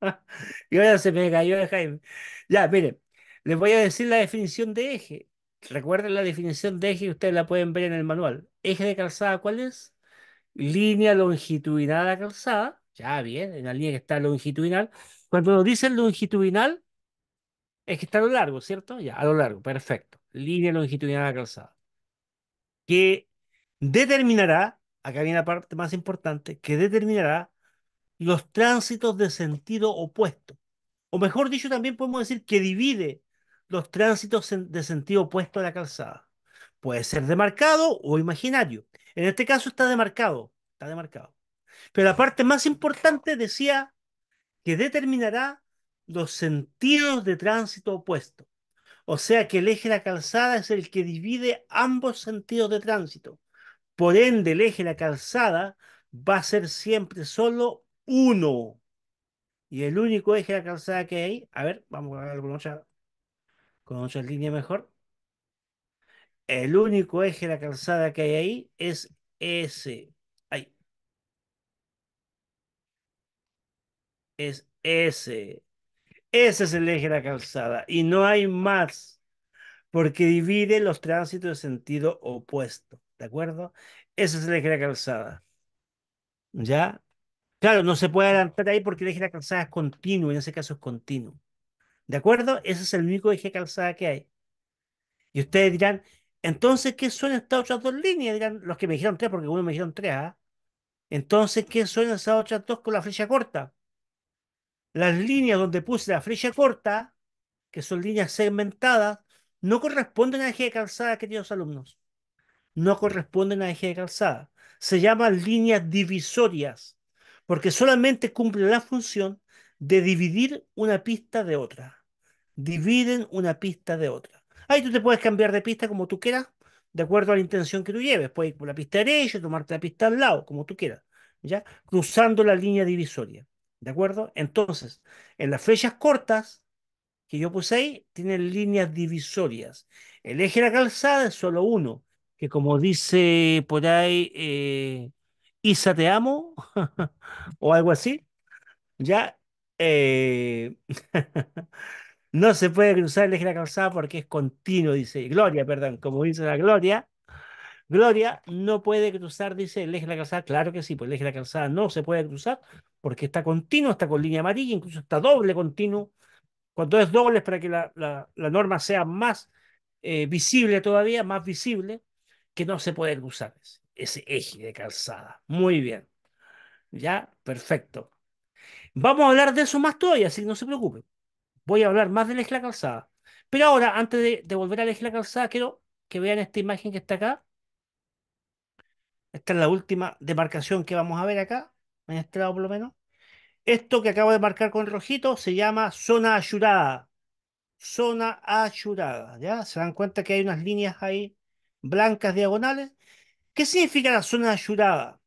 [laughs] y ahora se me cayó de Jaime. Ya, miren, les voy a decir la definición de eje. Recuerden la definición de eje, ustedes la pueden ver en el manual. Eje de calzada, ¿cuál es? Línea longitudinal a calzada. Ya, bien, en la línea que está longitudinal. Cuando nos dicen longitudinal, es que está a lo largo, ¿cierto? Ya, a lo largo, perfecto. Línea longitudinal a calzada. Que determinará acá viene la parte más importante, que determinará los tránsitos de sentido opuesto. O mejor dicho, también podemos decir que divide los tránsitos de sentido opuesto a la calzada. Puede ser demarcado o imaginario. En este caso está demarcado, está demarcado. Pero la parte más importante decía que determinará los sentidos de tránsito opuesto. O sea que el eje de la calzada es el que divide ambos sentidos de tránsito. Por ende, el eje de la calzada va a ser siempre solo uno. Y el único eje de la calzada que hay, a ver, vamos a ver con otra, línea mejor. El único eje de la calzada que hay ahí es ese. Ahí. Es ese. Ese es el eje de la calzada y no hay más, porque divide los tránsitos de sentido opuesto. ¿De acuerdo? Esa es la calzada. ¿Ya? Claro, no se puede adelantar ahí porque la calzada es continuo, en ese caso es continuo. ¿De acuerdo? Ese es el único eje calzada que hay. Y ustedes dirán, entonces, ¿qué son estas otras dos líneas? Dirán los que me dijeron tres, porque uno me dijeron tres. ¿ah? Entonces, ¿qué son esas otras dos con la flecha corta? Las líneas donde puse la flecha corta, que son líneas segmentadas, no corresponden al eje de calzada, queridos alumnos no corresponden a eje de calzada. Se llaman líneas divisorias, porque solamente cumple la función de dividir una pista de otra. Dividen una pista de otra. Ahí tú te puedes cambiar de pista como tú quieras, de acuerdo a la intención que tú lleves. Puedes ir por la pista derecha, tomarte la pista al lado, como tú quieras, ¿ya? Cruzando la línea divisoria. ¿De acuerdo? Entonces, en las flechas cortas que yo puse ahí, tienen líneas divisorias. El eje de la calzada es solo uno que como dice por ahí, eh, Isa te amo, [laughs] o algo así, ya eh, [laughs] no se puede cruzar el eje de la calzada porque es continuo, dice Gloria, perdón, como dice la Gloria. Gloria no puede cruzar, dice el eje de la calzada. Claro que sí, pues el eje de la calzada no se puede cruzar porque está continuo, está con línea amarilla, incluso está doble continuo. Cuando es doble es para que la, norma sea más eh, visible todavía, más visible que no se puede cruzar ese eje de calzada. Muy bien. Ya, perfecto. Vamos a hablar de eso más todavía, así que no se preocupen. Voy a hablar más del eje de la calzada. Pero ahora, antes de, volver al eje de la calzada, quiero que vean esta imagen que está acá. Esta es la última demarcación que vamos a ver acá, en este lado por lo menos. Esto que acabo de marcar con rojito se llama zona ayurada. Zona ayurada, ¿ya? Se dan cuenta que hay unas líneas ahí blancas diagonales. ¿Qué significa la zona ayurada?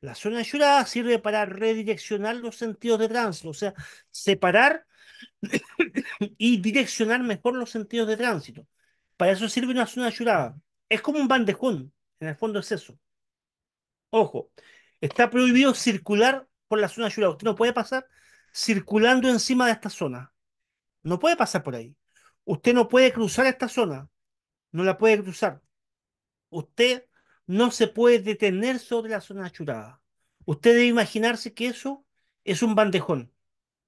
La zona ayurada sirve para redireccionar los sentidos de tránsito, o sea, separar [coughs] y direccionar mejor los sentidos de tránsito. Para eso sirve una zona ayurada. Es como un bandejón, en el fondo es eso. Ojo, está prohibido circular por la zona ayurada. Usted no puede pasar circulando encima de esta zona. No puede pasar por ahí. Usted no puede cruzar esta zona. No la puede cruzar. Usted no se puede detener sobre la zona achurada. Usted debe imaginarse que eso es un bandejón,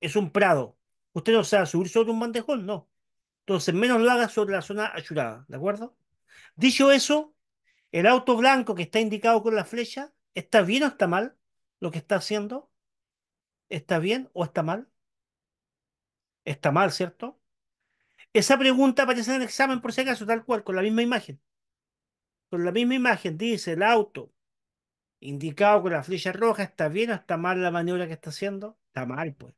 es un prado. Usted no sabe subir sobre un bandejón, no. Entonces, menos lo haga sobre la zona achurada, ¿de acuerdo? Dicho eso, el auto blanco que está indicado con la flecha, ¿está bien o está mal lo que está haciendo? ¿Está bien o está mal? Está mal, ¿cierto? Esa pregunta aparece en el examen, por si acaso, tal cual, con la misma imagen. Con la misma imagen dice el auto indicado con la flecha roja, ¿está bien o está mal la maniobra que está haciendo? Está mal, pues.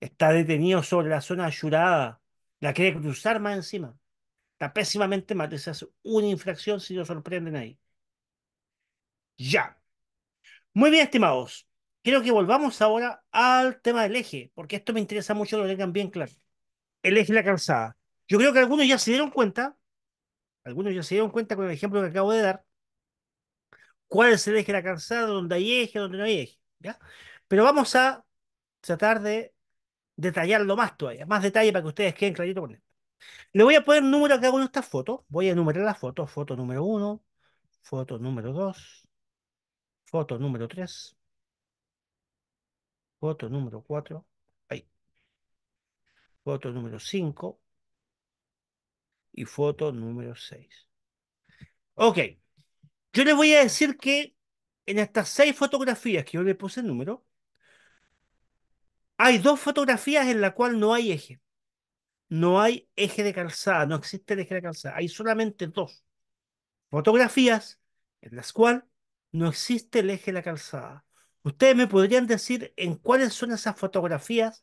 Está detenido sobre la zona ayurada. La quiere cruzar más encima. Está pésimamente mal. Esa una infracción si lo sorprenden ahí. Ya. Muy bien, estimados. Quiero que volvamos ahora al tema del eje, porque esto me interesa mucho que lo tengan bien claro. El eje de la calzada. Yo creo que algunos ya se dieron cuenta algunos ya se dieron cuenta con el ejemplo que acabo de dar, cuál es el eje la calzada, donde hay eje, donde no hay eje. ¿ya? Pero vamos a tratar de detallarlo más todavía, más detalle para que ustedes queden claritos con esto. Le voy a poner número a cada una de estas fotos. Voy a enumerar las fotos. Foto número 1, foto número 2, foto número 3, foto número 4, ahí. Foto número 5, y foto número 6. Ok, yo les voy a decir que en estas seis fotografías que yo le puse el número, hay dos fotografías en la cual no hay eje. No hay eje de calzada, no existe el eje de calzada. Hay solamente dos fotografías en las cuales no existe el eje de la calzada. Ustedes me podrían decir en cuáles son esas fotografías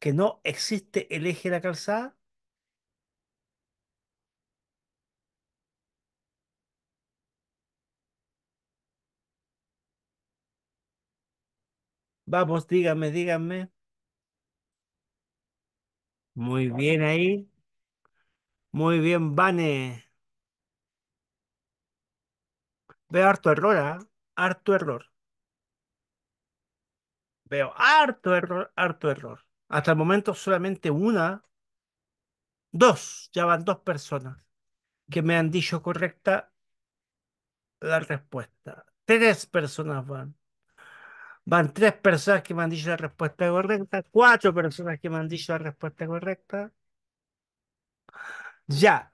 que no existe el eje de la calzada. Vamos, díganme, díganme. Muy bien ahí. Muy bien, Vane. Veo harto error, ¿ah? Harto error. Veo harto error, harto error. Hasta el momento solamente una, dos, ya van dos personas que me han dicho correcta la respuesta. Tres personas van van tres personas que me han dicho la respuesta correcta, cuatro personas que me han dicho la respuesta correcta. Ya,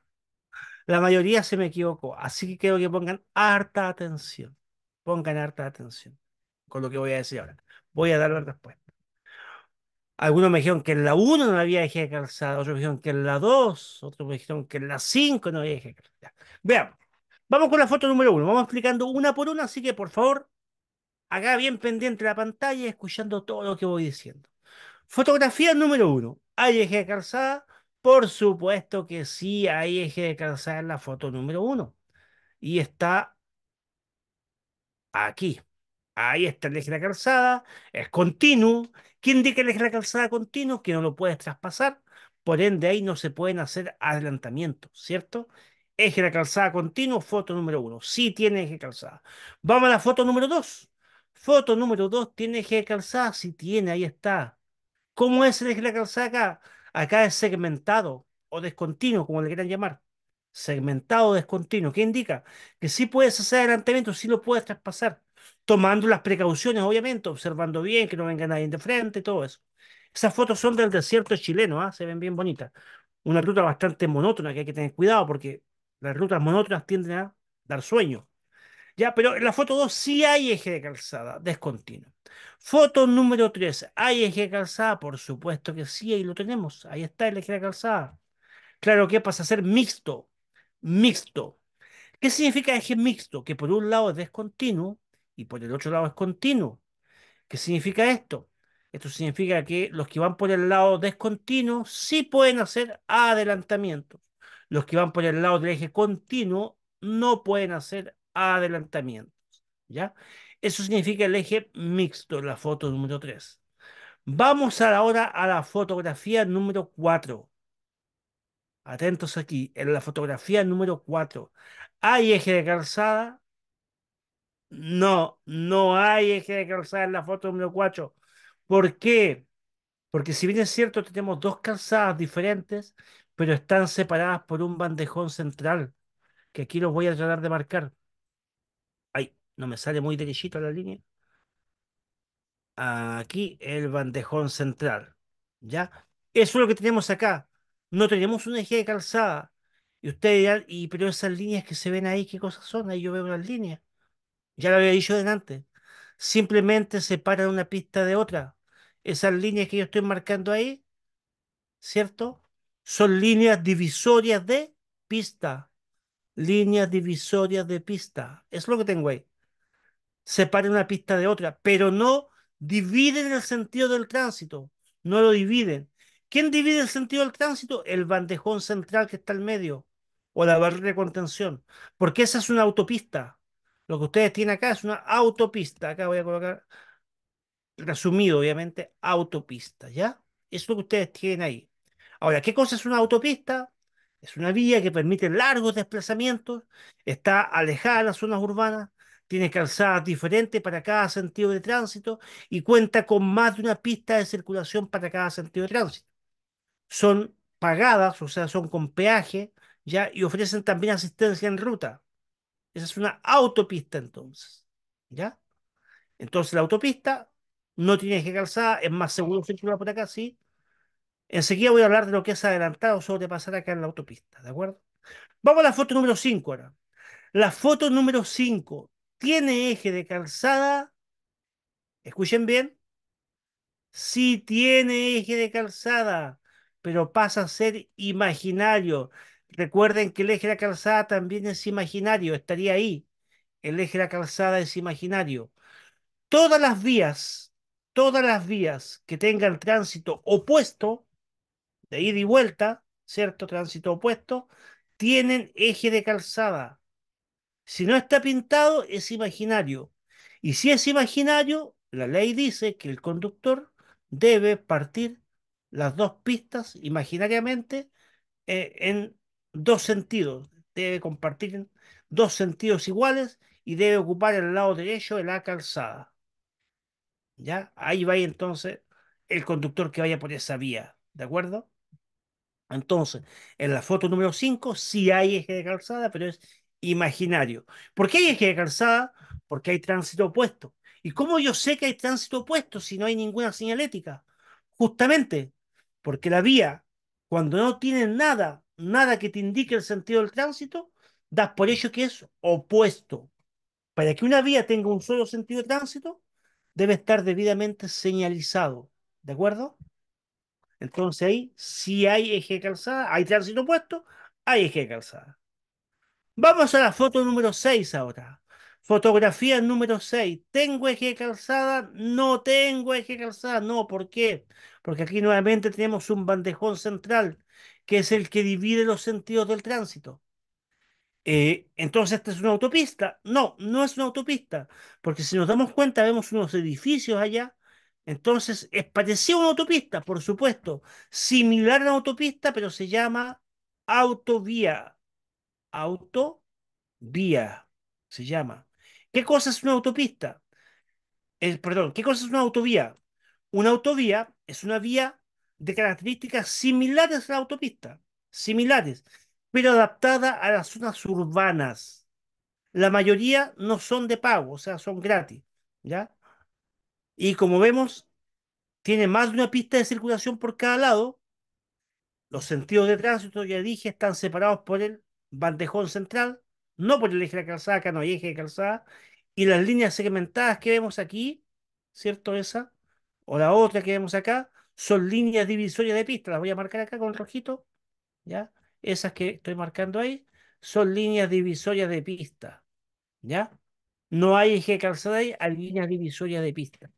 la mayoría se me equivocó, así que quiero que pongan harta atención, pongan harta atención con lo que voy a decir ahora. Voy a dar la respuesta. Algunos me dijeron que en la 1 no había eje calzada, otros me dijeron que en la 2, otros me dijeron que en la 5 no había eje calzada. Veamos, vamos con la foto número 1, vamos explicando una por una, así que por favor, acá bien pendiente la pantalla, escuchando todo lo que voy diciendo. Fotografía número uno, hay eje de calzada. Por supuesto que sí, hay eje de calzada en la foto número uno. Y está aquí. Ahí está el eje de calzada, es continuo. dice que el eje de calzada continuo? Que no lo puedes traspasar. Por ende, ahí no se pueden hacer adelantamientos, ¿cierto? Eje de calzada continuo, foto número uno. Sí tiene eje de calzada. Vamos a la foto número dos. Foto número dos, ¿tiene eje de calzada? Sí tiene, ahí está. ¿Cómo es el eje de la calzada acá? Acá es segmentado o descontinuo, como le quieran llamar. Segmentado o descontinuo. ¿Qué indica? Que sí puedes hacer adelantamiento, sí lo puedes traspasar. Tomando las precauciones, obviamente, observando bien, que no venga nadie de frente, todo eso. Esas fotos son del desierto chileno, ¿ah? se ven bien bonitas. Una ruta bastante monótona que hay que tener cuidado porque las rutas monótonas tienden a dar sueño. Ya, pero en la foto 2 sí hay eje de calzada descontinuo. Foto número 3, ¿hay eje de calzada? Por supuesto que sí, ahí lo tenemos. Ahí está el eje de calzada. Claro que pasa a ser mixto. Mixto. ¿Qué significa eje mixto? Que por un lado es descontinuo y por el otro lado es continuo. ¿Qué significa esto? Esto significa que los que van por el lado descontinuo sí pueden hacer adelantamiento. Los que van por el lado del eje continuo no pueden hacer adelantamientos. ¿ya? Eso significa el eje mixto, en la foto número 3. Vamos ahora a la fotografía número 4. Atentos aquí, en la fotografía número 4. ¿Hay eje de calzada? No, no hay eje de calzada en la foto número 4. ¿Por qué? Porque si bien es cierto, tenemos dos calzadas diferentes, pero están separadas por un bandejón central, que aquí los voy a tratar de marcar no me sale muy derechito la línea. Aquí el bandejón central. ¿Ya? Eso es lo que tenemos acá. No tenemos una eje de calzada. Y ustedes dirán, y, pero esas líneas que se ven ahí, ¿qué cosas son? Ahí yo veo las líneas. Ya lo había dicho delante. Simplemente separan una pista de otra. Esas líneas que yo estoy marcando ahí, ¿cierto? Son líneas divisorias de pista. Líneas divisorias de pista. Es lo que tengo ahí. Separe una pista de otra, pero no dividen el sentido del tránsito, no lo dividen. ¿Quién divide el sentido del tránsito? El bandejón central que está al medio o la barrera de contención, porque esa es una autopista. Lo que ustedes tienen acá es una autopista. Acá voy a colocar, resumido obviamente, autopista, ¿ya? Es lo que ustedes tienen ahí. Ahora, ¿qué cosa es una autopista? Es una vía que permite largos desplazamientos, está alejada de las zonas urbanas, tiene calzadas diferentes para cada sentido de tránsito y cuenta con más de una pista de circulación para cada sentido de tránsito. Son pagadas, o sea, son con peaje, ¿ya? Y ofrecen también asistencia en ruta. Esa es una autopista entonces, ¿ya? Entonces la autopista no tiene que calzada, es más seguro circular por acá, sí. Enseguida voy a hablar de lo que es adelantado sobre pasar acá en la autopista, ¿de acuerdo? Vamos a la foto número 5 ahora. La foto número 5 tiene eje de calzada, escuchen bien, sí tiene eje de calzada, pero pasa a ser imaginario. Recuerden que el eje de la calzada también es imaginario, estaría ahí. El eje de la calzada es imaginario. Todas las vías, todas las vías que tengan tránsito opuesto, de ida y vuelta, ¿cierto? Tránsito opuesto, tienen eje de calzada. Si no está pintado, es imaginario. Y si es imaginario, la ley dice que el conductor debe partir las dos pistas imaginariamente eh, en dos sentidos. Debe compartir dos sentidos iguales y debe ocupar el lado derecho de la calzada. ¿Ya? Ahí va entonces el conductor que vaya por esa vía. ¿De acuerdo? Entonces, en la foto número 5 sí hay eje de calzada, pero es imaginario. porque qué hay eje calzada? Porque hay tránsito opuesto. ¿Y cómo yo sé que hay tránsito opuesto si no hay ninguna señalética? Justamente porque la vía, cuando no tiene nada, nada que te indique el sentido del tránsito, das por ello que es opuesto. Para que una vía tenga un solo sentido de tránsito, debe estar debidamente señalizado. ¿De acuerdo? Entonces ahí, si hay eje calzada, hay tránsito opuesto, hay eje calzada. Vamos a la foto número 6 ahora. Fotografía número 6. ¿Tengo eje calzada? No tengo eje calzada. No, ¿por qué? Porque aquí nuevamente tenemos un bandejón central, que es el que divide los sentidos del tránsito. Eh, entonces, ¿esta es una autopista? No, no es una autopista, porque si nos damos cuenta, vemos unos edificios allá. Entonces, es parecido a una autopista, por supuesto, similar a una autopista, pero se llama autovía autovía, se llama. ¿Qué cosa es una autopista? Eh, perdón, ¿qué cosa es una autovía? Una autovía es una vía de características similares a la autopista, similares, pero adaptada a las zonas urbanas. La mayoría no son de pago, o sea, son gratis, ¿ya? Y como vemos, tiene más de una pista de circulación por cada lado. Los sentidos de tránsito, ya dije, están separados por el bandejón central, no por el eje de calzada, acá no hay eje de calzada, y las líneas segmentadas que vemos aquí, ¿cierto? Esa, o la otra que vemos acá, son líneas divisorias de pista, las voy a marcar acá con el rojito, ¿ya? Esas que estoy marcando ahí, son líneas divisorias de pista, ¿ya? No hay eje de calzada ahí, hay líneas divisorias de pista.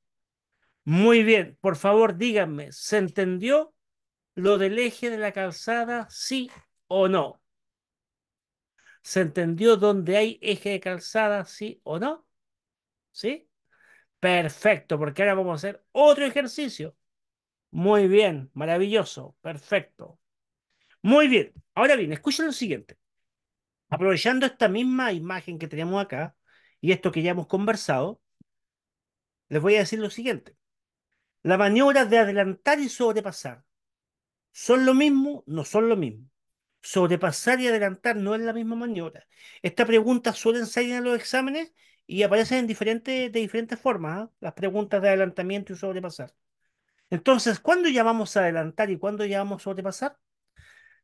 Muy bien, por favor díganme, ¿se entendió lo del eje de la calzada, sí o no? ¿Se entendió dónde hay eje de calzada, sí o no? ¿Sí? Perfecto, porque ahora vamos a hacer otro ejercicio. Muy bien, maravilloso, perfecto. Muy bien, ahora bien, escuchen lo siguiente. Aprovechando esta misma imagen que tenemos acá y esto que ya hemos conversado, les voy a decir lo siguiente. La maniobra de adelantar y sobrepasar. ¿Son lo mismo? No son lo mismo sobrepasar y adelantar no es la misma maniobra. esta preguntas suelen salir en los exámenes y aparecen en diferentes, de diferentes formas, ¿ah? las preguntas de adelantamiento y sobrepasar. Entonces, ¿cuándo ya vamos a adelantar y cuándo ya vamos a sobrepasar?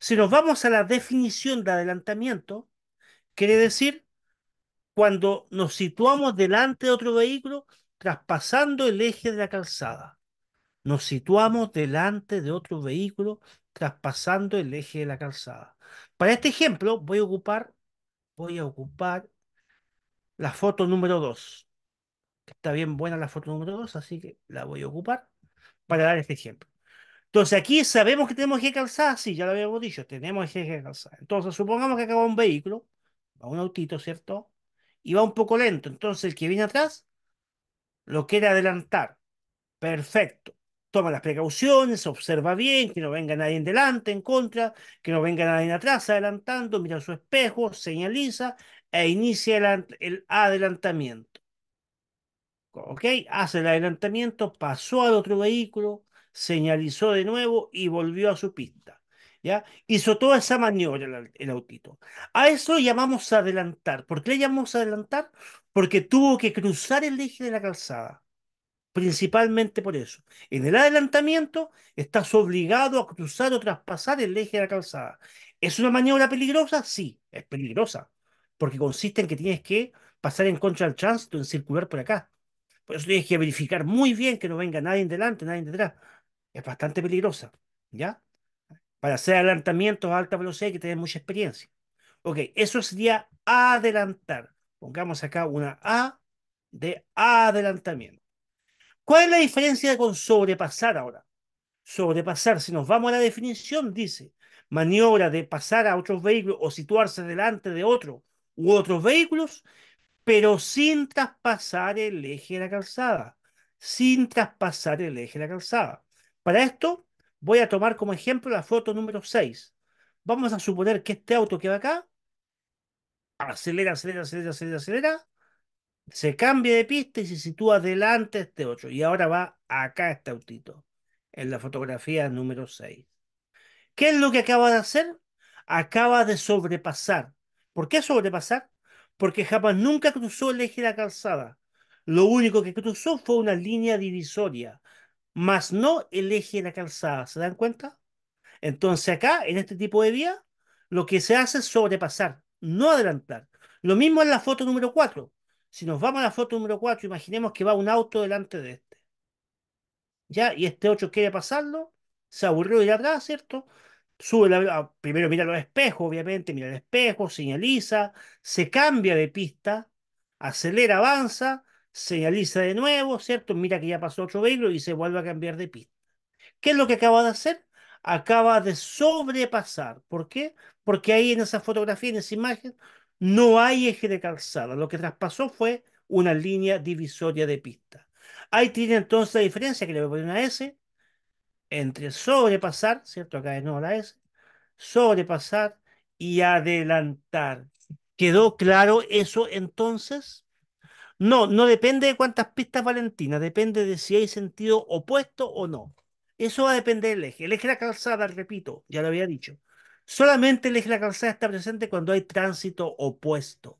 Si nos vamos a la definición de adelantamiento, quiere decir cuando nos situamos delante de otro vehículo traspasando el eje de la calzada. Nos situamos delante de otro vehículo traspasando el eje de la calzada. Para este ejemplo voy a ocupar, voy a ocupar la foto número 2. Está bien buena la foto número 2, así que la voy a ocupar para dar este ejemplo. Entonces aquí sabemos que tenemos eje calzada, sí, ya lo habíamos dicho, tenemos eje de calzada. Entonces supongamos que acaba un vehículo, va un autito, ¿cierto? Y va un poco lento, entonces el que viene atrás lo quiere adelantar. Perfecto toma las precauciones, observa bien, que no venga nadie en delante, en contra, que no venga nadie atrás, adelantando, mira su espejo, señaliza e inicia el, adelantamiento. ¿Ok? Hace el adelantamiento, pasó al otro vehículo, señalizó de nuevo y volvió a su pista. ¿Ya? Hizo toda esa maniobra el, autito. A eso llamamos adelantar. ¿Por qué le llamamos adelantar? Porque tuvo que cruzar el eje de la calzada principalmente por eso. En el adelantamiento estás obligado a cruzar o traspasar el eje de la calzada. ¿Es una maniobra peligrosa? Sí, es peligrosa, porque consiste en que tienes que pasar en contra del tránsito, en circular por acá. Por eso tienes que verificar muy bien que no venga nadie en delante, nadie detrás. Es bastante peligrosa, ¿ya? Para hacer adelantamientos a alta velocidad hay que tener mucha experiencia. Ok, eso sería adelantar. Pongamos acá una A de adelantamiento. ¿Cuál es la diferencia con sobrepasar ahora? Sobrepasar, si nos vamos a la definición, dice maniobra de pasar a otros vehículos o situarse delante de otro u otros vehículos, pero sin traspasar el eje de la calzada. Sin traspasar el eje de la calzada. Para esto voy a tomar como ejemplo la foto número 6. Vamos a suponer que este auto que va acá acelera, acelera, acelera, acelera, acelera se cambia de pista y se sitúa delante de este otro. Y ahora va acá este autito, en la fotografía número 6. ¿Qué es lo que acaba de hacer? Acaba de sobrepasar. ¿Por qué sobrepasar? Porque Japón nunca cruzó el eje de la calzada. Lo único que cruzó fue una línea divisoria, más no el eje de la calzada. ¿Se dan cuenta? Entonces acá, en este tipo de vía, lo que se hace es sobrepasar, no adelantar. Lo mismo en la foto número 4. Si nos vamos a la foto número 4, imaginemos que va un auto delante de este. ¿Ya? Y este 8 quiere pasarlo, se aburrió de ir atrás, ¿cierto? Sube ah, primero mira los espejos, obviamente, mira el espejo, señaliza, se cambia de pista, acelera, avanza, señaliza de nuevo, ¿cierto? Mira que ya pasó otro vehículo y se vuelve a cambiar de pista. ¿Qué es lo que acaba de hacer? Acaba de sobrepasar. ¿Por qué? Porque ahí en esa fotografía, en esa imagen, no hay eje de calzada, lo que traspasó fue una línea divisoria de pista. Ahí tiene entonces la diferencia que le voy a poner una S entre sobrepasar, ¿cierto? Acá de nuevo la S, sobrepasar y adelantar. ¿Quedó claro eso entonces? No, no depende de cuántas pistas Valentina, depende de si hay sentido opuesto o no. Eso va a depender del eje. El eje de la calzada, repito, ya lo había dicho, Solamente el eje de la calzada está presente cuando hay tránsito opuesto.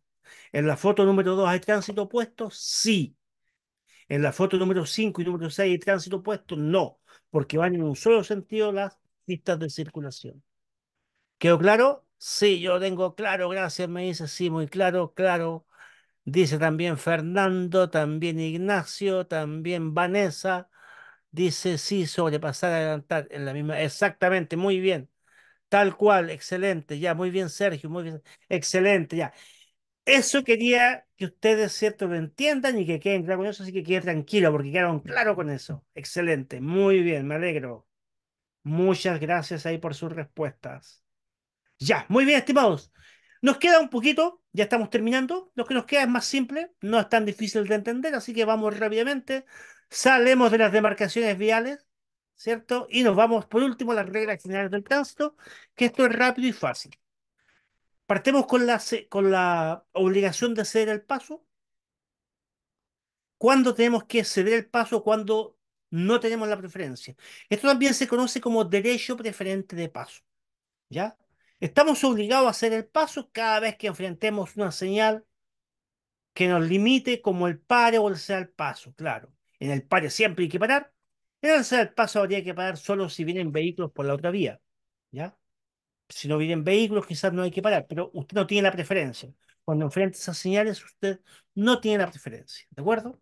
¿En la foto número 2 hay tránsito opuesto? Sí. ¿En la foto número 5 y número 6 hay tránsito opuesto? No, porque van en un solo sentido las pistas de circulación. ¿Quedó claro? Sí, yo tengo claro, gracias, me dice, sí, muy claro, claro. Dice también Fernando, también Ignacio, también Vanessa. Dice, sí, sobrepasar, adelantar, en la misma, exactamente, muy bien. Tal cual, excelente, ya, muy bien, Sergio, muy bien, excelente, ya. Eso quería que ustedes, ¿cierto?, lo entiendan y que queden claros con eso, así que quede tranquilo porque quedaron claros con eso. Excelente, muy bien, me alegro. Muchas gracias ahí por sus respuestas. Ya, muy bien, estimados. Nos queda un poquito, ya estamos terminando. Lo que nos queda es más simple, no es tan difícil de entender, así que vamos rápidamente. Salemos de las demarcaciones viales ¿cierto? Y nos vamos por último a las reglas generales del tránsito, que esto es rápido y fácil. Partemos con la, con la obligación de ceder el paso. ¿Cuándo tenemos que ceder el paso? Cuando no tenemos la preferencia. Esto también se conoce como derecho preferente de paso. ¿Ya? Estamos obligados a hacer el paso cada vez que enfrentemos una señal que nos limite como el pare o el sea el paso, claro. En el pare siempre hay que parar, el paso habría que parar solo si vienen vehículos por la otra vía. ¿Ya? Si no vienen vehículos, quizás no hay que parar, pero usted no tiene la preferencia. Cuando enfrenta esas señales, usted no tiene la preferencia. ¿De acuerdo?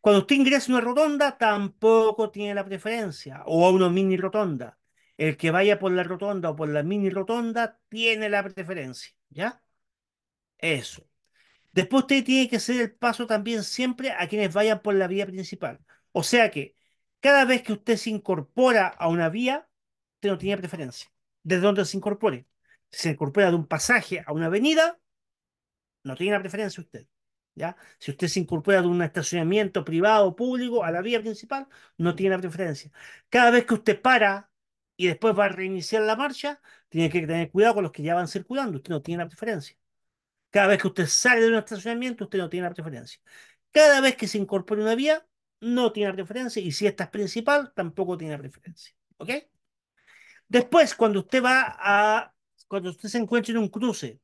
Cuando usted ingresa a una rotonda, tampoco tiene la preferencia. O a una mini rotonda. El que vaya por la rotonda o por la mini rotonda tiene la preferencia. ¿Ya? Eso. Después usted tiene que hacer el paso también siempre a quienes vayan por la vía principal. O sea que cada vez que usted se incorpora a una vía, usted no tiene preferencia. Desde dónde se incorpore. Si se incorpora de un pasaje a una avenida, no tiene la preferencia usted. ¿ya? Si usted se incorpora de un estacionamiento privado o público a la vía principal, no tiene la preferencia. Cada vez que usted para y después va a reiniciar la marcha, tiene que tener cuidado con los que ya van circulando. Usted no tiene la preferencia. Cada vez que usted sale de un estacionamiento, usted no tiene la preferencia. Cada vez que se incorpora una vía, no tiene preferencia y si esta es principal, tampoco tiene preferencia. ¿Ok? Después, cuando usted va a, cuando usted se encuentra en un cruce,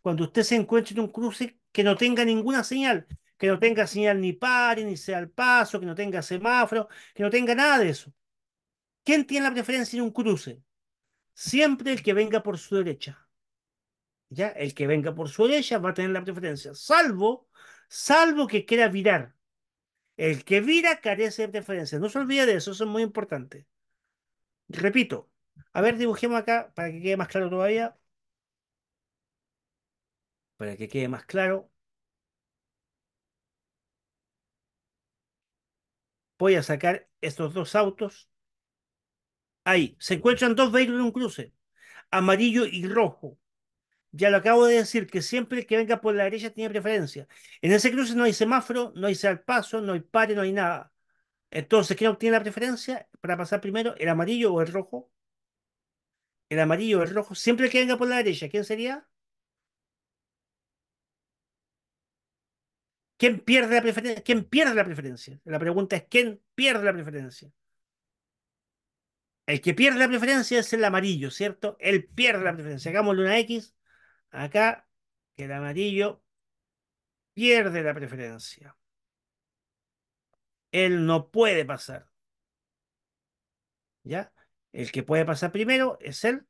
cuando usted se encuentra en un cruce que no tenga ninguna señal, que no tenga señal ni pare, ni sea el paso, que no tenga semáforo, que no tenga nada de eso. ¿Quién tiene la preferencia en un cruce? Siempre el que venga por su derecha. ¿Ya? El que venga por su derecha va a tener la preferencia, salvo, salvo que quiera virar. El que vira carece de preferencia. No se olvide de eso, eso es muy importante. Repito, a ver, dibujemos acá para que quede más claro todavía. Para que quede más claro. Voy a sacar estos dos autos. Ahí, se encuentran dos vehículos en un cruce, amarillo y rojo. Ya lo acabo de decir, que siempre el que venga por la derecha tiene preferencia. En ese cruce no hay semáforo, no hay paso, no hay pare, no hay nada. Entonces, ¿quién obtiene la preferencia para pasar primero? ¿El amarillo o el rojo? El amarillo o el rojo. Siempre el que venga por la derecha, ¿quién sería? ¿Quién pierde la preferencia? ¿Quién pierde la preferencia? La pregunta es ¿quién pierde la preferencia? El que pierde la preferencia es el amarillo, ¿cierto? Él pierde la preferencia. Hagámosle una X acá que el amarillo pierde la preferencia. Él no puede pasar. ¿Ya? El que puede pasar primero es el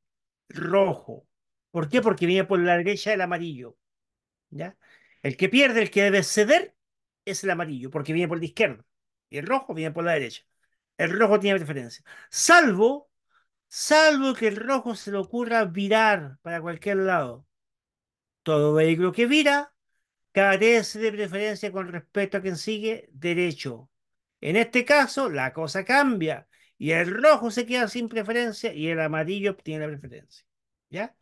rojo. ¿Por qué? Porque viene por la derecha el amarillo. ¿Ya? El que pierde, el que debe ceder, es el amarillo, porque viene por la izquierda. Y el rojo viene por la derecha. El rojo tiene preferencia. Salvo, salvo que el rojo se le ocurra virar para cualquier lado. Todo vehículo que vira carece de preferencia con respecto a quien sigue derecho. En este caso, la cosa cambia y el rojo se queda sin preferencia y el amarillo obtiene la preferencia. ¿Ya?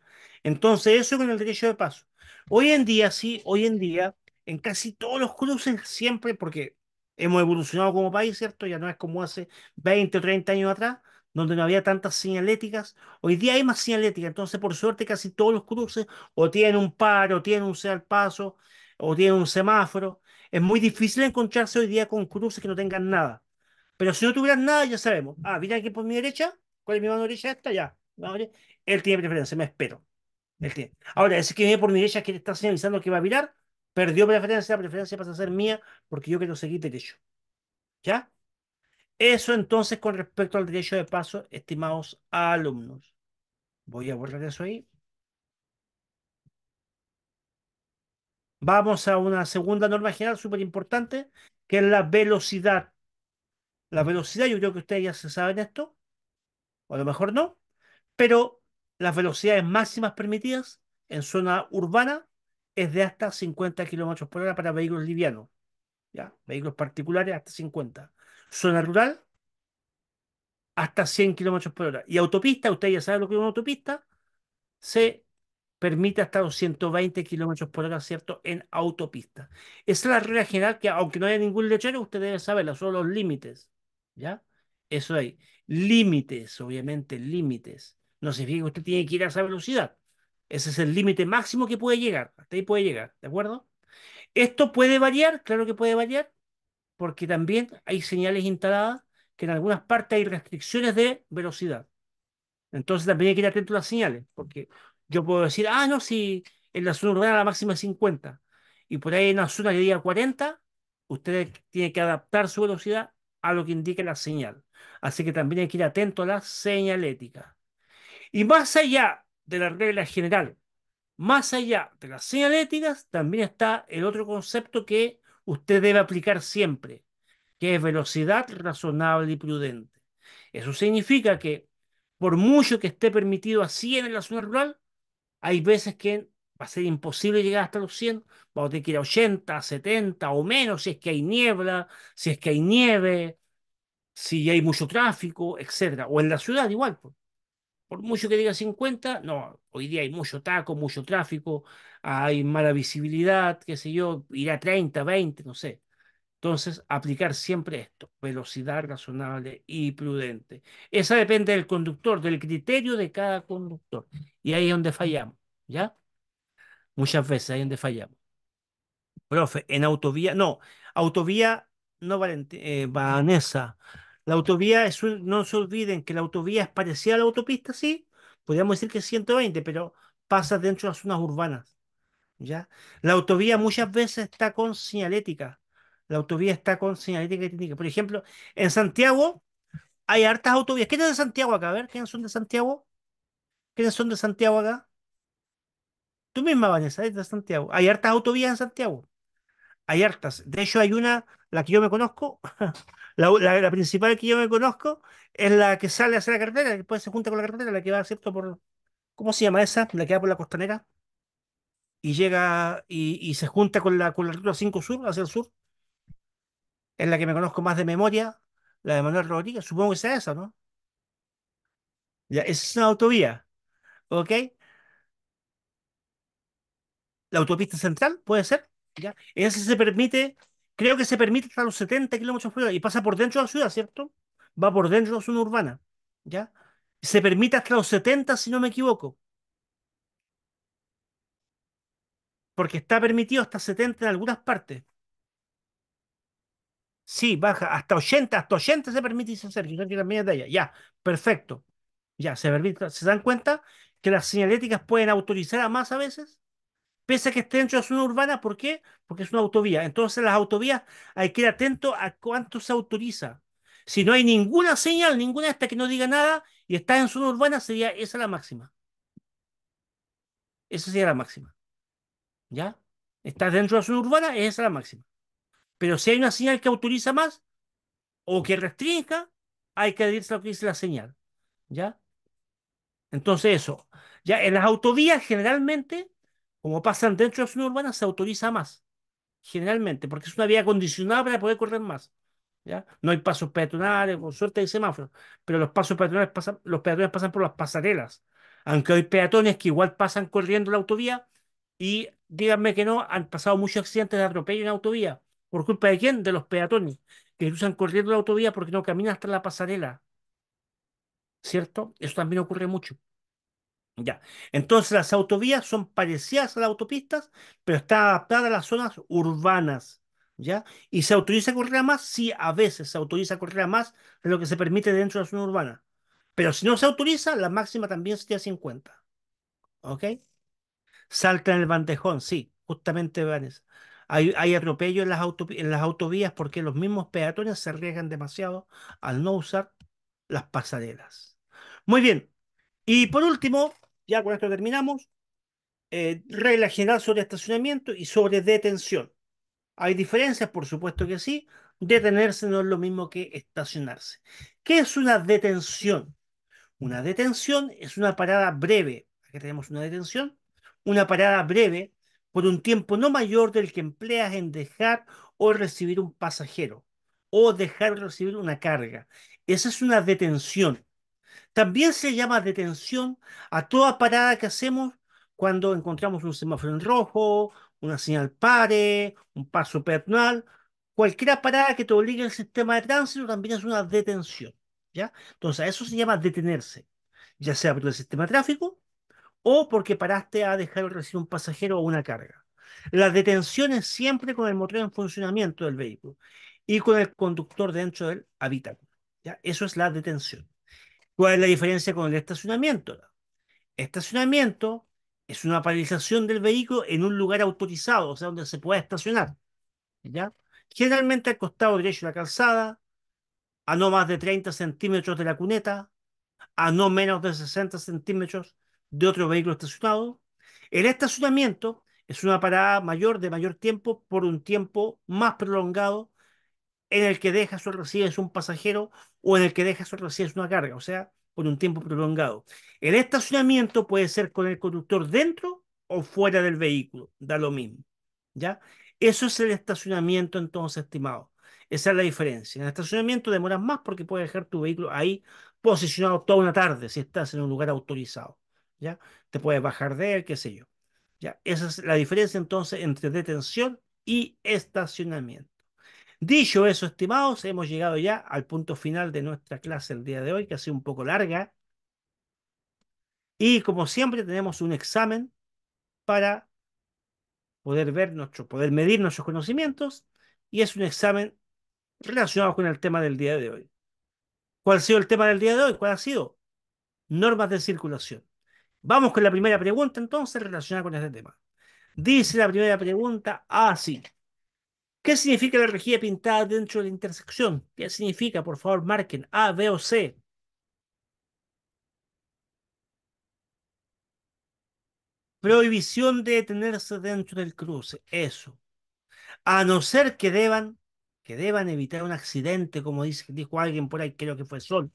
Entonces, eso con el derecho de paso. Hoy en día, sí, hoy en día, en casi todos los cruces, siempre, porque hemos evolucionado como país, ¿cierto? Ya no es como hace 20 o 30 años atrás, donde no había tantas señaléticas. Hoy día hay más señaléticas, entonces por suerte casi todos los cruces o tienen un par o tienen un sea al paso, o tienen un semáforo. Es muy difícil encontrarse hoy día con cruces que no tengan nada. Pero si no tuvieran nada, ya sabemos. Ah, mira aquí por mi derecha, ¿cuál es mi mano derecha? Esta ya. Él tiene preferencia, me espero. Él tiene. Ahora, ese que viene por mi derecha que le está señalizando que va a virar, perdió preferencia, la preferencia pasa a ser mía porque yo quiero seguir derecho. ¿Ya? Eso entonces con respecto al derecho de paso, estimados alumnos. Voy a borrar eso ahí. Vamos a una segunda norma general súper importante, que es la velocidad. La velocidad, yo creo que ustedes ya se saben esto, o a lo mejor no, pero las velocidades máximas permitidas en zona urbana es de hasta 50 kilómetros por hora para vehículos livianos, ¿ya? vehículos particulares hasta 50 zona rural, hasta 100 kilómetros por hora. Y autopista, usted ya sabe lo que es una autopista, se permite hasta los 120 kilómetros por hora, ¿cierto? En autopista. Esa es la regla general que, aunque no haya ningún lechero, usted debe saberlo, son los límites, ¿ya? Eso hay. Límites, obviamente, límites. No significa que usted tiene que ir a esa velocidad. Ese es el límite máximo que puede llegar. Hasta ahí puede llegar, ¿de acuerdo? ¿Esto puede variar? Claro que puede variar porque también hay señales instaladas que en algunas partes hay restricciones de velocidad. Entonces también hay que ir atento a las señales, porque yo puedo decir, ah, no, si en la zona urbana la máxima es 50 y por ahí en la zona que diga 40, usted tiene que adaptar su velocidad a lo que indique la señal. Así que también hay que ir atento a la señalética. Y más allá de las regla general, más allá de las señaléticas, también está el otro concepto que usted debe aplicar siempre, que es velocidad razonable y prudente. Eso significa que por mucho que esté permitido a 100 en la zona rural, hay veces que va a ser imposible llegar hasta los 100, vamos a tener que ir a 80, 70 o menos si es que hay niebla, si es que hay nieve, si hay mucho tráfico, etc. O en la ciudad igual. Por, por mucho que diga 50, no, hoy día hay mucho taco, mucho tráfico, hay mala visibilidad, qué sé yo, ir a 30, 20, no sé. Entonces, aplicar siempre esto, velocidad razonable y prudente. Esa depende del conductor, del criterio de cada conductor. Y ahí es donde fallamos, ¿ya? Muchas veces ahí es donde fallamos. Profe, en autovía, no, autovía, no valen eh, Vanessa. La autovía, es no se olviden que la autovía es parecida a la autopista, sí. Podríamos decir que es 120, pero pasa dentro de las zonas urbanas. La autovía muchas veces está con señalética. La autovía está con señalética técnica. Por ejemplo, en Santiago hay hartas autovías. ¿Quiénes de Santiago acá? A ver, ¿quiénes son de Santiago? ¿Quiénes son de Santiago acá? Tú misma, Vanessa, ¿es de Santiago. Hay hartas autovías en Santiago. Hay hartas. De hecho, hay una, la que yo me conozco, [laughs] la, principal que yo me conozco, es la que sale hacia la carretera, que después se junta con la carretera, la que va, ¿cierto? Por, ¿Cómo se llama esa? La que va por la costanera y llega y, se junta con la, con la 5 Sur, hacia el sur, es la que me conozco más de memoria, la de Manuel Rodríguez, supongo que sea esa, ¿no? Ya, esa es una autovía, ¿ok? La autopista central, puede ser, ¿ya? Esa se permite, creo que se permite hasta los 70 kilómetros por y pasa por dentro de la ciudad, ¿cierto? Va por dentro de la zona urbana, ¿ya? Se permite hasta los 70, si no me equivoco. porque está permitido hasta 70 en algunas partes. Sí, baja hasta 80, hasta 80 se permite, dice Sergio, Ya, perfecto. Ya, se permite. ¿Se dan cuenta que las señaléticas pueden autorizar a más a veces? Pese a que esté dentro de zona urbana, ¿por qué? Porque es una autovía. Entonces, las autovías hay que ir atento a cuánto se autoriza. Si no hay ninguna señal, ninguna hasta que no diga nada y está en zona urbana, sería esa la máxima. Esa sería la máxima. ¿Ya? Estás dentro de la zona urbana, esa es la máxima. Pero si hay una señal que autoriza más o que restringe, hay que adherirse a lo que dice la señal. ¿Ya? Entonces, eso. Ya en las autovías, generalmente, como pasan dentro de la zona urbana, se autoriza más. Generalmente, porque es una vía acondicionada para poder correr más. ¿Ya? No hay pasos peatonales, con suerte hay semáforos, pero los pasos peatonales pasan, los peatones pasan por las pasarelas, aunque hay peatones que igual pasan corriendo la autovía y díganme que no, han pasado muchos accidentes de atropello en autovía. ¿Por culpa de quién? De los peatones, que cruzan corriendo la autovía porque no caminan hasta la pasarela. ¿Cierto? Eso también ocurre mucho. Ya. Entonces las autovías son parecidas a las autopistas, pero están adaptadas a las zonas urbanas. ¿Ya? ¿Y se autoriza correr a más? Sí, a veces se autoriza correr a más de lo que se permite dentro de la zona urbana. Pero si no se autoriza, la máxima también sería 50. ¿Ok? Salta en el bandejón, sí, justamente Vanessa. Hay, hay atropello en las, en las autovías porque los mismos peatones se arriesgan demasiado al no usar las pasarelas. Muy bien. Y por último, ya con esto terminamos, eh, regla general sobre estacionamiento y sobre detención. Hay diferencias, por supuesto que sí. Detenerse no es lo mismo que estacionarse. ¿Qué es una detención? Una detención es una parada breve. Aquí tenemos una detención una parada breve por un tiempo no mayor del que empleas en dejar o recibir un pasajero o dejar recibir una carga. Esa es una detención. También se llama detención a toda parada que hacemos cuando encontramos un semáforo en rojo, una señal pare, un paso peatonal. Cualquier parada que te obligue el sistema de tránsito también es una detención. ¿ya? Entonces, a eso se llama detenerse, ya sea por el sistema de tráfico o porque paraste a dejar de recibir un pasajero o una carga. Las detenciones siempre con el motor en funcionamiento del vehículo y con el conductor dentro del habitáculo. ¿ya? Eso es la detención. ¿Cuál es la diferencia con el estacionamiento? Estacionamiento es una paralización del vehículo en un lugar autorizado, o sea, donde se pueda estacionar. ¿ya? Generalmente al costado derecho de la calzada, a no más de 30 centímetros de la cuneta, a no menos de 60 centímetros de otro vehículo estacionado. El estacionamiento es una parada mayor de mayor tiempo por un tiempo más prolongado en el que dejas o recibes un pasajero o en el que dejas o recibes una carga, o sea, por un tiempo prolongado. El estacionamiento puede ser con el conductor dentro o fuera del vehículo, da lo mismo. ¿Ya? Eso es el estacionamiento entonces, estimado. Esa es la diferencia. En el estacionamiento demoras más porque puedes dejar tu vehículo ahí posicionado toda una tarde si estás en un lugar autorizado. Te puedes bajar de él, qué sé yo. ¿ya? Esa es la diferencia entonces entre detención y estacionamiento. Dicho eso, estimados, hemos llegado ya al punto final de nuestra clase el día de hoy, que ha sido un poco larga. Y como siempre, tenemos un examen para poder ver nuestro, poder medir nuestros conocimientos, y es un examen relacionado con el tema del día de hoy. ¿Cuál ha sido el tema del día de hoy? ¿Cuál ha sido? Normas de circulación. Vamos con la primera pregunta entonces relacionada con este tema. Dice la primera pregunta así. ¿Qué significa la rejilla pintada dentro de la intersección? ¿Qué significa? Por favor, marquen A, B o C. Prohibición de detenerse dentro del cruce. Eso. A no ser que deban, que deban evitar un accidente, como dijo alguien por ahí, creo que fue Sol.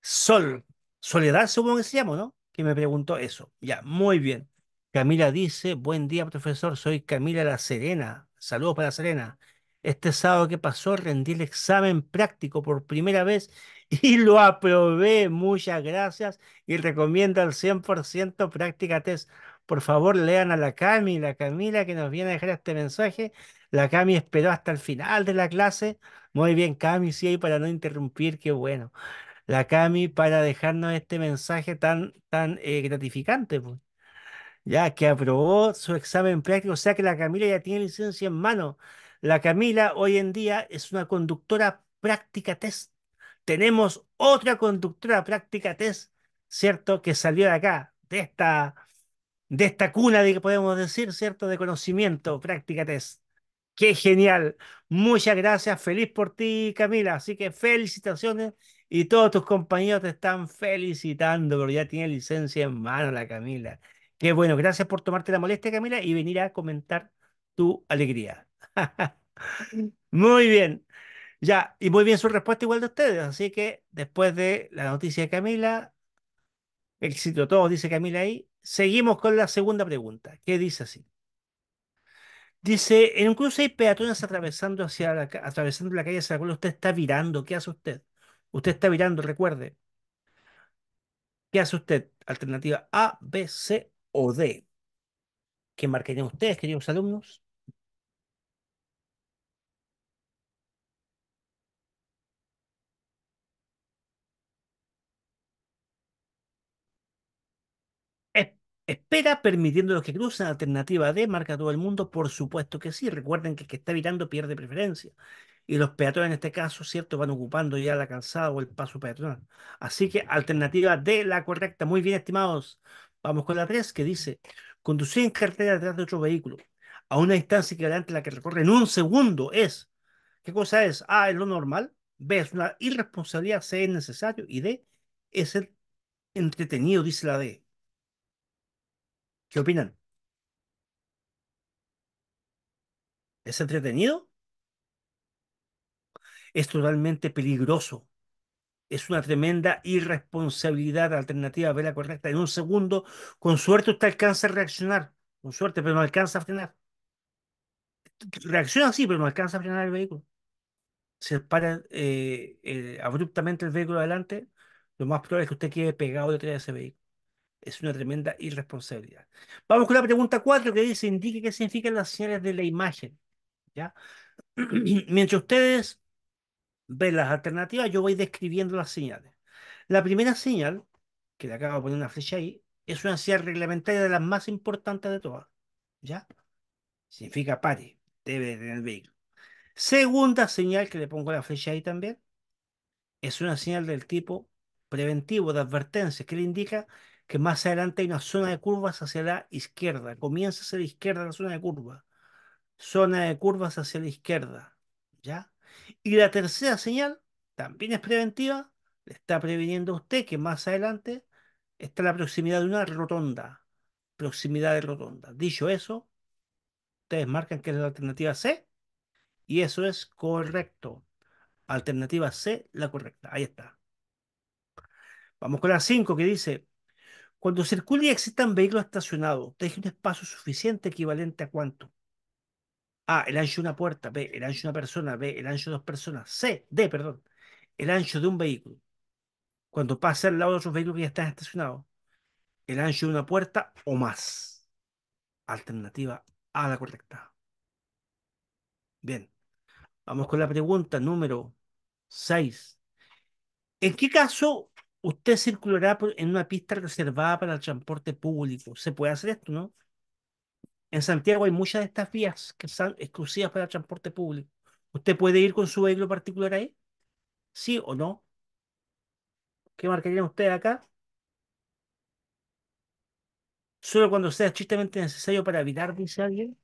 Sol. Soledad, supongo que se llama, ¿no? que me preguntó eso. Ya, muy bien. Camila dice, buen día profesor, soy Camila La Serena. Saludos para La Serena. Este sábado que pasó rendí el examen práctico por primera vez [laughs] y lo aprobé. Muchas gracias y recomiendo al 100% práctica test. Por favor, lean a la Cami, la Camila que nos viene a dejar este mensaje. La Cami esperó hasta el final de la clase. Muy bien, Cami, hay para no interrumpir, qué bueno la Cami para dejarnos este mensaje tan, tan eh, gratificante. Pues. Ya que aprobó su examen práctico, o sea que la Camila ya tiene licencia en mano. La Camila hoy en día es una conductora práctica test. Tenemos otra conductora práctica test, ¿cierto? Que salió de acá, de esta, de esta cuna de que podemos decir, ¿cierto? De conocimiento, práctica test. Qué genial. Muchas gracias. Feliz por ti, Camila. Así que felicitaciones y todos tus compañeros te están felicitando, pero ya tiene licencia en mano la Camila. Qué bueno, gracias por tomarte la molestia, Camila, y venir a comentar tu alegría. [laughs] muy bien. Ya, y muy bien su respuesta igual de ustedes. Así que después de la noticia de Camila, éxito todos, dice Camila ahí. Seguimos con la segunda pregunta, ¿Qué dice así. Dice, en un cruce hay peatones atravesando, hacia la, atravesando la calle hacia la usted está virando. ¿Qué hace usted? Usted está virando, recuerde. ¿Qué hace usted? Alternativa A, B, C o D. ¿Qué marcarían ustedes, queridos alumnos? Espera permitiendo los que cruzan. Alternativa D, marca todo el mundo. Por supuesto que sí. Recuerden que el que está virando pierde preferencia y los peatones en este caso, ¿cierto?, van ocupando ya la calzada o el paso peatonal. Así que alternativa D, la correcta. Muy bien, estimados. Vamos con la 3 que dice, conducir en carretera detrás de otro vehículo a una distancia equivalente a la que recorre en un segundo es, ¿qué cosa es? A, es lo normal, B, es una irresponsabilidad, C, es necesario y D, es el entretenido, dice la D. ¿Qué opinan? ¿Es entretenido? es totalmente peligroso. Es una tremenda irresponsabilidad alternativa a la correcta. En un segundo, con suerte usted alcanza a reaccionar, con suerte, pero no alcanza a frenar. Reacciona así, pero no alcanza a frenar el vehículo. Se para eh, eh, abruptamente el vehículo adelante, lo más probable es que usted quede pegado detrás de ese vehículo. Es una tremenda irresponsabilidad. Vamos con la pregunta cuatro, que dice, indique qué significan las señales de la imagen. ¿ya? [clears throat] Mientras ustedes ver las alternativas, yo voy describiendo las señales. La primera señal, que le acabo de poner una flecha ahí, es una señal reglamentaria de las más importantes de todas. ¿Ya? Significa pare, debe tener el vehículo. Segunda señal, que le pongo la flecha ahí también, es una señal del tipo preventivo de advertencia, que le indica que más adelante hay una zona de curvas hacia la izquierda. Comienza hacia la izquierda la zona de curva. Zona de curvas hacia la izquierda. ¿Ya? Y la tercera señal también es preventiva, le está previniendo a usted que más adelante está la proximidad de una rotonda. Proximidad de rotonda. Dicho eso, ustedes marcan que es la alternativa C y eso es correcto. Alternativa C, la correcta. Ahí está. Vamos con la 5 que dice, cuando circule y existan vehículos estacionados, deje un espacio suficiente equivalente a cuánto? A, ah, el ancho de una puerta, B, el ancho de una persona, B, el ancho de dos personas, C, D, perdón, el ancho de un vehículo. Cuando pasa al lado de otro vehículo que ya está estacionado. el ancho de una puerta o más. Alternativa A la correcta. Bien, vamos con la pregunta número 6. ¿En qué caso usted circulará en una pista reservada para el transporte público? ¿Se puede hacer esto, no? En Santiago hay muchas de estas vías que son exclusivas para el transporte público. ¿Usted puede ir con su vehículo particular ahí? ¿Sí o no? ¿Qué marcarían ustedes acá? Solo cuando sea estrictamente necesario para evitar, dice alguien.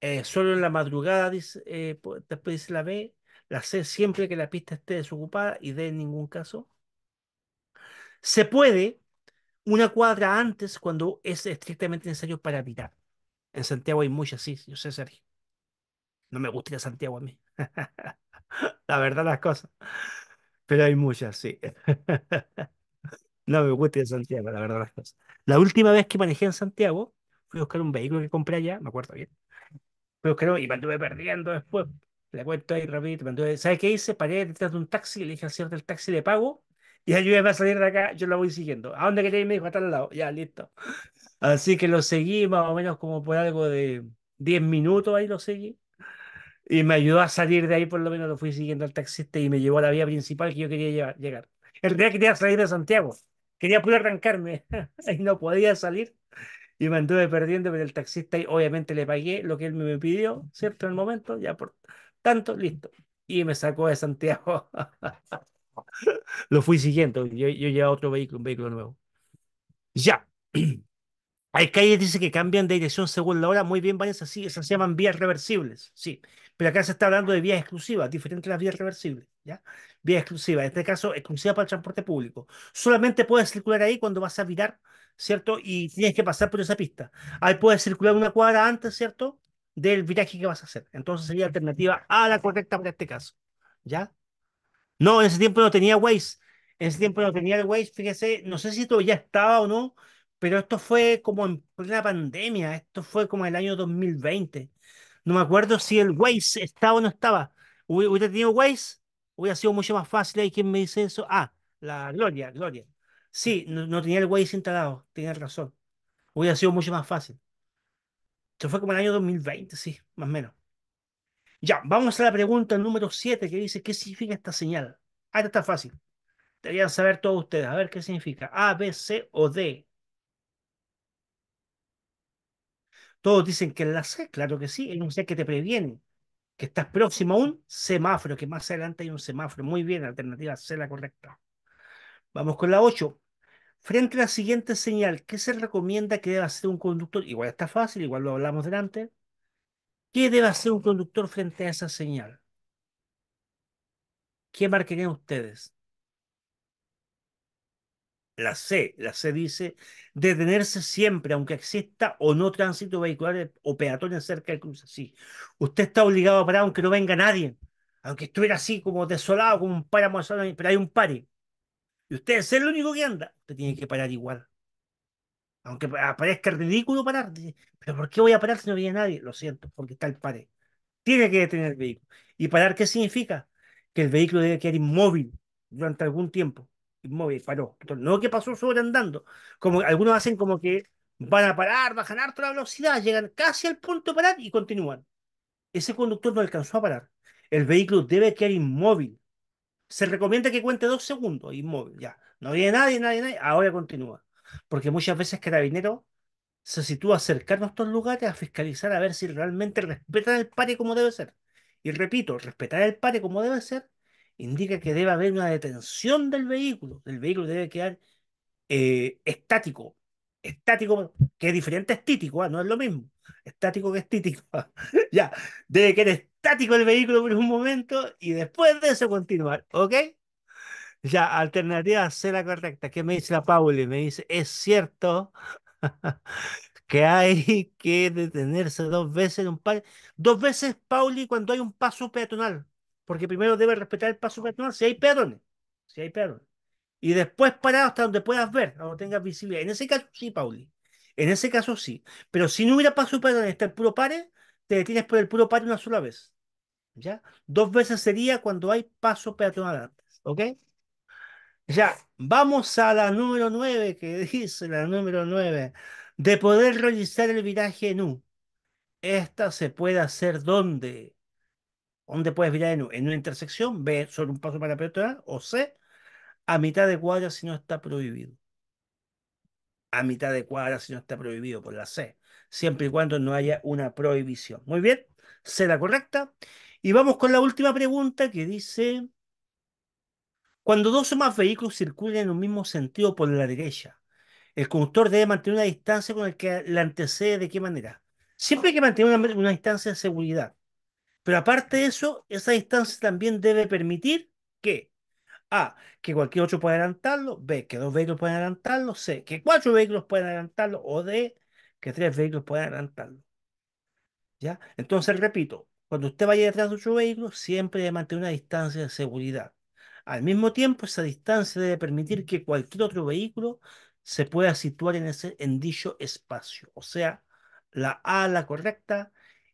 Eh, solo en la madrugada, eh, después dice la B, la C, siempre que la pista esté desocupada y D en ningún caso. Se puede, una cuadra antes cuando es estrictamente necesario para virar. En Santiago hay muchas, sí, yo sé, Sergio. No me gusta ir a Santiago a mí. [laughs] la verdad, las cosas. Pero hay muchas, sí. [laughs] no me gusta ir a Santiago, la verdad, las cosas. La última vez que manejé en Santiago, fui a buscar un vehículo que compré allá, me acuerdo bien. Fui a buscar y me anduve perdiendo después. Le cuento ahí rapidito, me anduve. ¿Sabes qué hice? Paré detrás de un taxi, le dije al señor del taxi, de pago y yo a salir de acá, yo la voy siguiendo. ¿A ah, dónde queréis? Me dijo, está al lado. Ya, listo. Así que lo seguí más o menos como por algo de 10 minutos ahí lo seguí. Y me ayudó a salir de ahí, por lo menos lo fui siguiendo al taxista y me llevó a la vía principal que yo quería llegar. el realidad quería salir de Santiago, quería poder arrancarme [laughs] y no podía salir. Y me anduve perdiendo, pero el taxista y obviamente le pagué lo que él me pidió, ¿cierto? En el momento, ya por tanto, listo. Y me sacó de Santiago. [laughs] [laughs] lo fui siguiendo. Yo, yo otro vehículo, un vehículo nuevo. Ya. [clears throat] Hay calles, dice que cambian de dirección según la hora. Muy bien, vayan así esas se llaman vías reversibles, sí. Pero acá se está hablando de vías exclusivas, diferente a las vías reversibles, ¿ya? Vías exclusivas, en este caso, exclusiva para el transporte público. Solamente puedes circular ahí cuando vas a virar, ¿cierto? Y tienes que pasar por esa pista. Ahí puedes circular una cuadra antes, ¿cierto? Del viraje que vas a hacer. Entonces sería alternativa a la correcta para este caso, ¿ya? No, en ese tiempo no tenía Waze. En ese tiempo no tenía el Waze, fíjese, no sé si esto ya estaba o no, pero esto fue como en plena pandemia, esto fue como el año 2020. No me acuerdo si el Waze estaba o no estaba. ¿Hubiera tenido Waze? Hubiera sido mucho más fácil. ¿Hay quien me dice eso? Ah, la Gloria, Gloria. Sí, no, tenía el Waze instalado, tiene razón. Hubiera sido mucho más fácil. Esto fue como el año 2020, sí, más o menos. Ya, vamos a la pregunta número 7 que dice, ¿qué significa esta señal? Ah, está fácil. Deberían saber todos ustedes. A ver qué significa. A, B, C o D. Todos dicen que es la C, claro que sí, es un señal que te previene, que estás próximo a un semáforo, que más adelante hay un semáforo. Muy bien, alternativa C la correcta. Vamos con la 8. Frente a la siguiente señal, ¿qué se recomienda que deba hacer un conductor? Igual está fácil, igual lo hablamos delante. ¿Qué debe hacer un conductor frente a esa señal? ¿Qué marcarían ustedes? La C, la C dice detenerse siempre, aunque exista o no tránsito vehicular o peatones cerca del cruce. Sí, usted está obligado a parar aunque no venga nadie, aunque estuviera así como desolado, como un páramo, pero hay un pari Y usted es el único que anda, usted tiene que parar igual. Aunque parezca ridículo parar, pero ¿por qué voy a parar si no viene nadie? Lo siento, porque está el pare. Tiene que detener el vehículo. ¿Y parar qué significa? Que el vehículo debe quedar inmóvil durante algún tiempo. Inmóvil, paró. no que pasó sobre andando. Como algunos hacen como que van a parar, bajan harto la velocidad, llegan casi al punto de parar y continúan. Ese conductor no alcanzó a parar. El vehículo debe quedar inmóvil. Se recomienda que cuente dos segundos, inmóvil, ya. No viene nadie, nadie, nadie. Ahora continúa porque muchas veces carabinero se sitúa cercano a estos lugares a fiscalizar a ver si realmente respetan el pare como debe ser. Y repito, respetar el pare como debe ser indica que debe haber una detención del vehículo. El vehículo debe quedar eh, estático. Estático, que es diferente a estítico, ah, no es lo mismo. Estático que estítico. [laughs] ya, debe quedar estático el vehículo por un momento y después de eso continuar. ¿Ok? Ya, alternativa a ser la correcta. ¿Qué me dice la Pauli? Me dice, es cierto [laughs] que hay que detenerse dos veces en un par. Dos veces, Pauli, cuando hay un paso peatonal. Porque primero debe respetar el paso peatonal si hay peatones. Si hay peatones. Y después parar hasta donde puedas ver, donde tengas visibilidad. En ese caso sí, Pauli. En ese caso sí. Pero si no hubiera paso peatonal está el puro pare, te detienes por el puro pare una sola vez. ¿Ya? Dos veces sería cuando hay paso peatonal antes. ¿Ok? Ya, vamos a la número 9, que dice la número 9, de poder realizar el viraje en U. Esta se puede hacer donde. ¿Dónde puedes virar en U? En una intersección, B, ¿Solo un paso para peatonal, o C, a mitad de cuadra si no está prohibido. A mitad de cuadra si no está prohibido por la C, siempre y cuando no haya una prohibición. Muy bien, C la correcta. Y vamos con la última pregunta que dice cuando dos o más vehículos circulan en un mismo sentido por la derecha, el conductor debe mantener una distancia con el que la antecede de qué manera. Siempre hay que mantener una, una distancia de seguridad. Pero aparte de eso, esa distancia también debe permitir que A, que cualquier otro pueda adelantarlo, B, que dos vehículos puedan adelantarlo, C, que cuatro vehículos puedan adelantarlo, o D, que tres vehículos puedan adelantarlo. ¿Ya? Entonces, repito, cuando usted vaya detrás de otro vehículo, siempre debe mantener una distancia de seguridad. Al mismo tiempo, esa distancia debe permitir que cualquier otro vehículo se pueda situar en, ese, en dicho espacio, o sea, la ala correcta,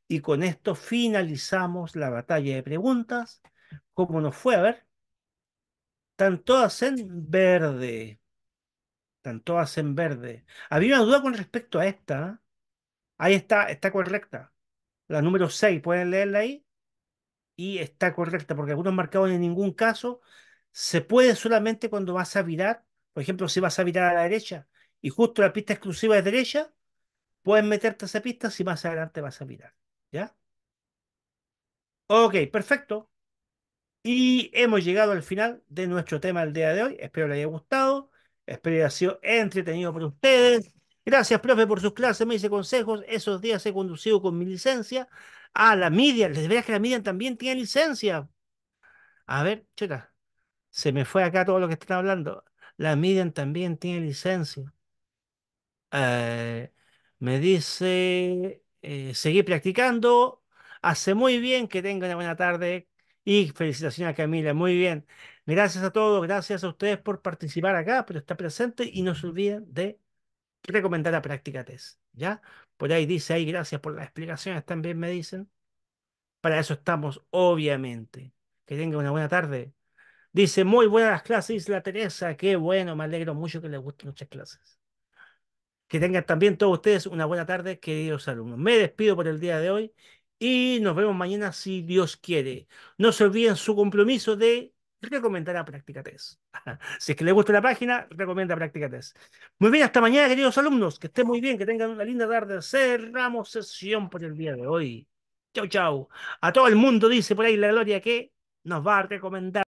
y con esto finalizamos la batalla de preguntas. ¿Cómo nos fue a ver, están todas en verde. Están todas en verde. Había una duda con respecto a esta. ¿ah? Ahí está, está correcta. La número 6, ¿pueden leerla ahí? y está correcta, porque algunos marcados en ningún caso se puede solamente cuando vas a virar, por ejemplo, si vas a virar a la derecha y justo la pista exclusiva es derecha, puedes meterte a esa pista si más adelante vas a virar. ¿Ya? Ok, perfecto. Y hemos llegado al final de nuestro tema del día de hoy. Espero les haya gustado. Espero haya sido entretenido por ustedes. Gracias, profe, por sus clases, me hice consejos. Esos días he conducido con mi licencia. Ah, la media, les ve que la media también tiene licencia. A ver, chicas, se me fue acá todo lo que están hablando. La Midian también tiene licencia. Eh, me dice, eh, seguir practicando. Hace muy bien, que tenga una buena tarde. Y felicitaciones a Camila, muy bien. Gracias a todos, gracias a ustedes por participar acá, por estar presente y no se olviden de recomendar a práctica test. ¿Ya? Por ahí dice, ahí gracias por las explicaciones, también me dicen. Para eso estamos, obviamente. Que tengan una buena tarde. Dice, muy buenas clases, la Teresa. Qué bueno, me alegro mucho que les gusten muchas clases. Que tengan también todos ustedes una buena tarde, queridos alumnos. Me despido por el día de hoy y nos vemos mañana si Dios quiere. No se olviden su compromiso de recomendará a Practicates. [laughs] si es que le gusta la página, recomienda Practicates. Muy bien, hasta mañana, queridos alumnos. Que estén muy bien, que tengan una linda tarde. Cerramos sesión por el día de hoy. Chau, chau. A todo el mundo dice por ahí la gloria que nos va a recomendar.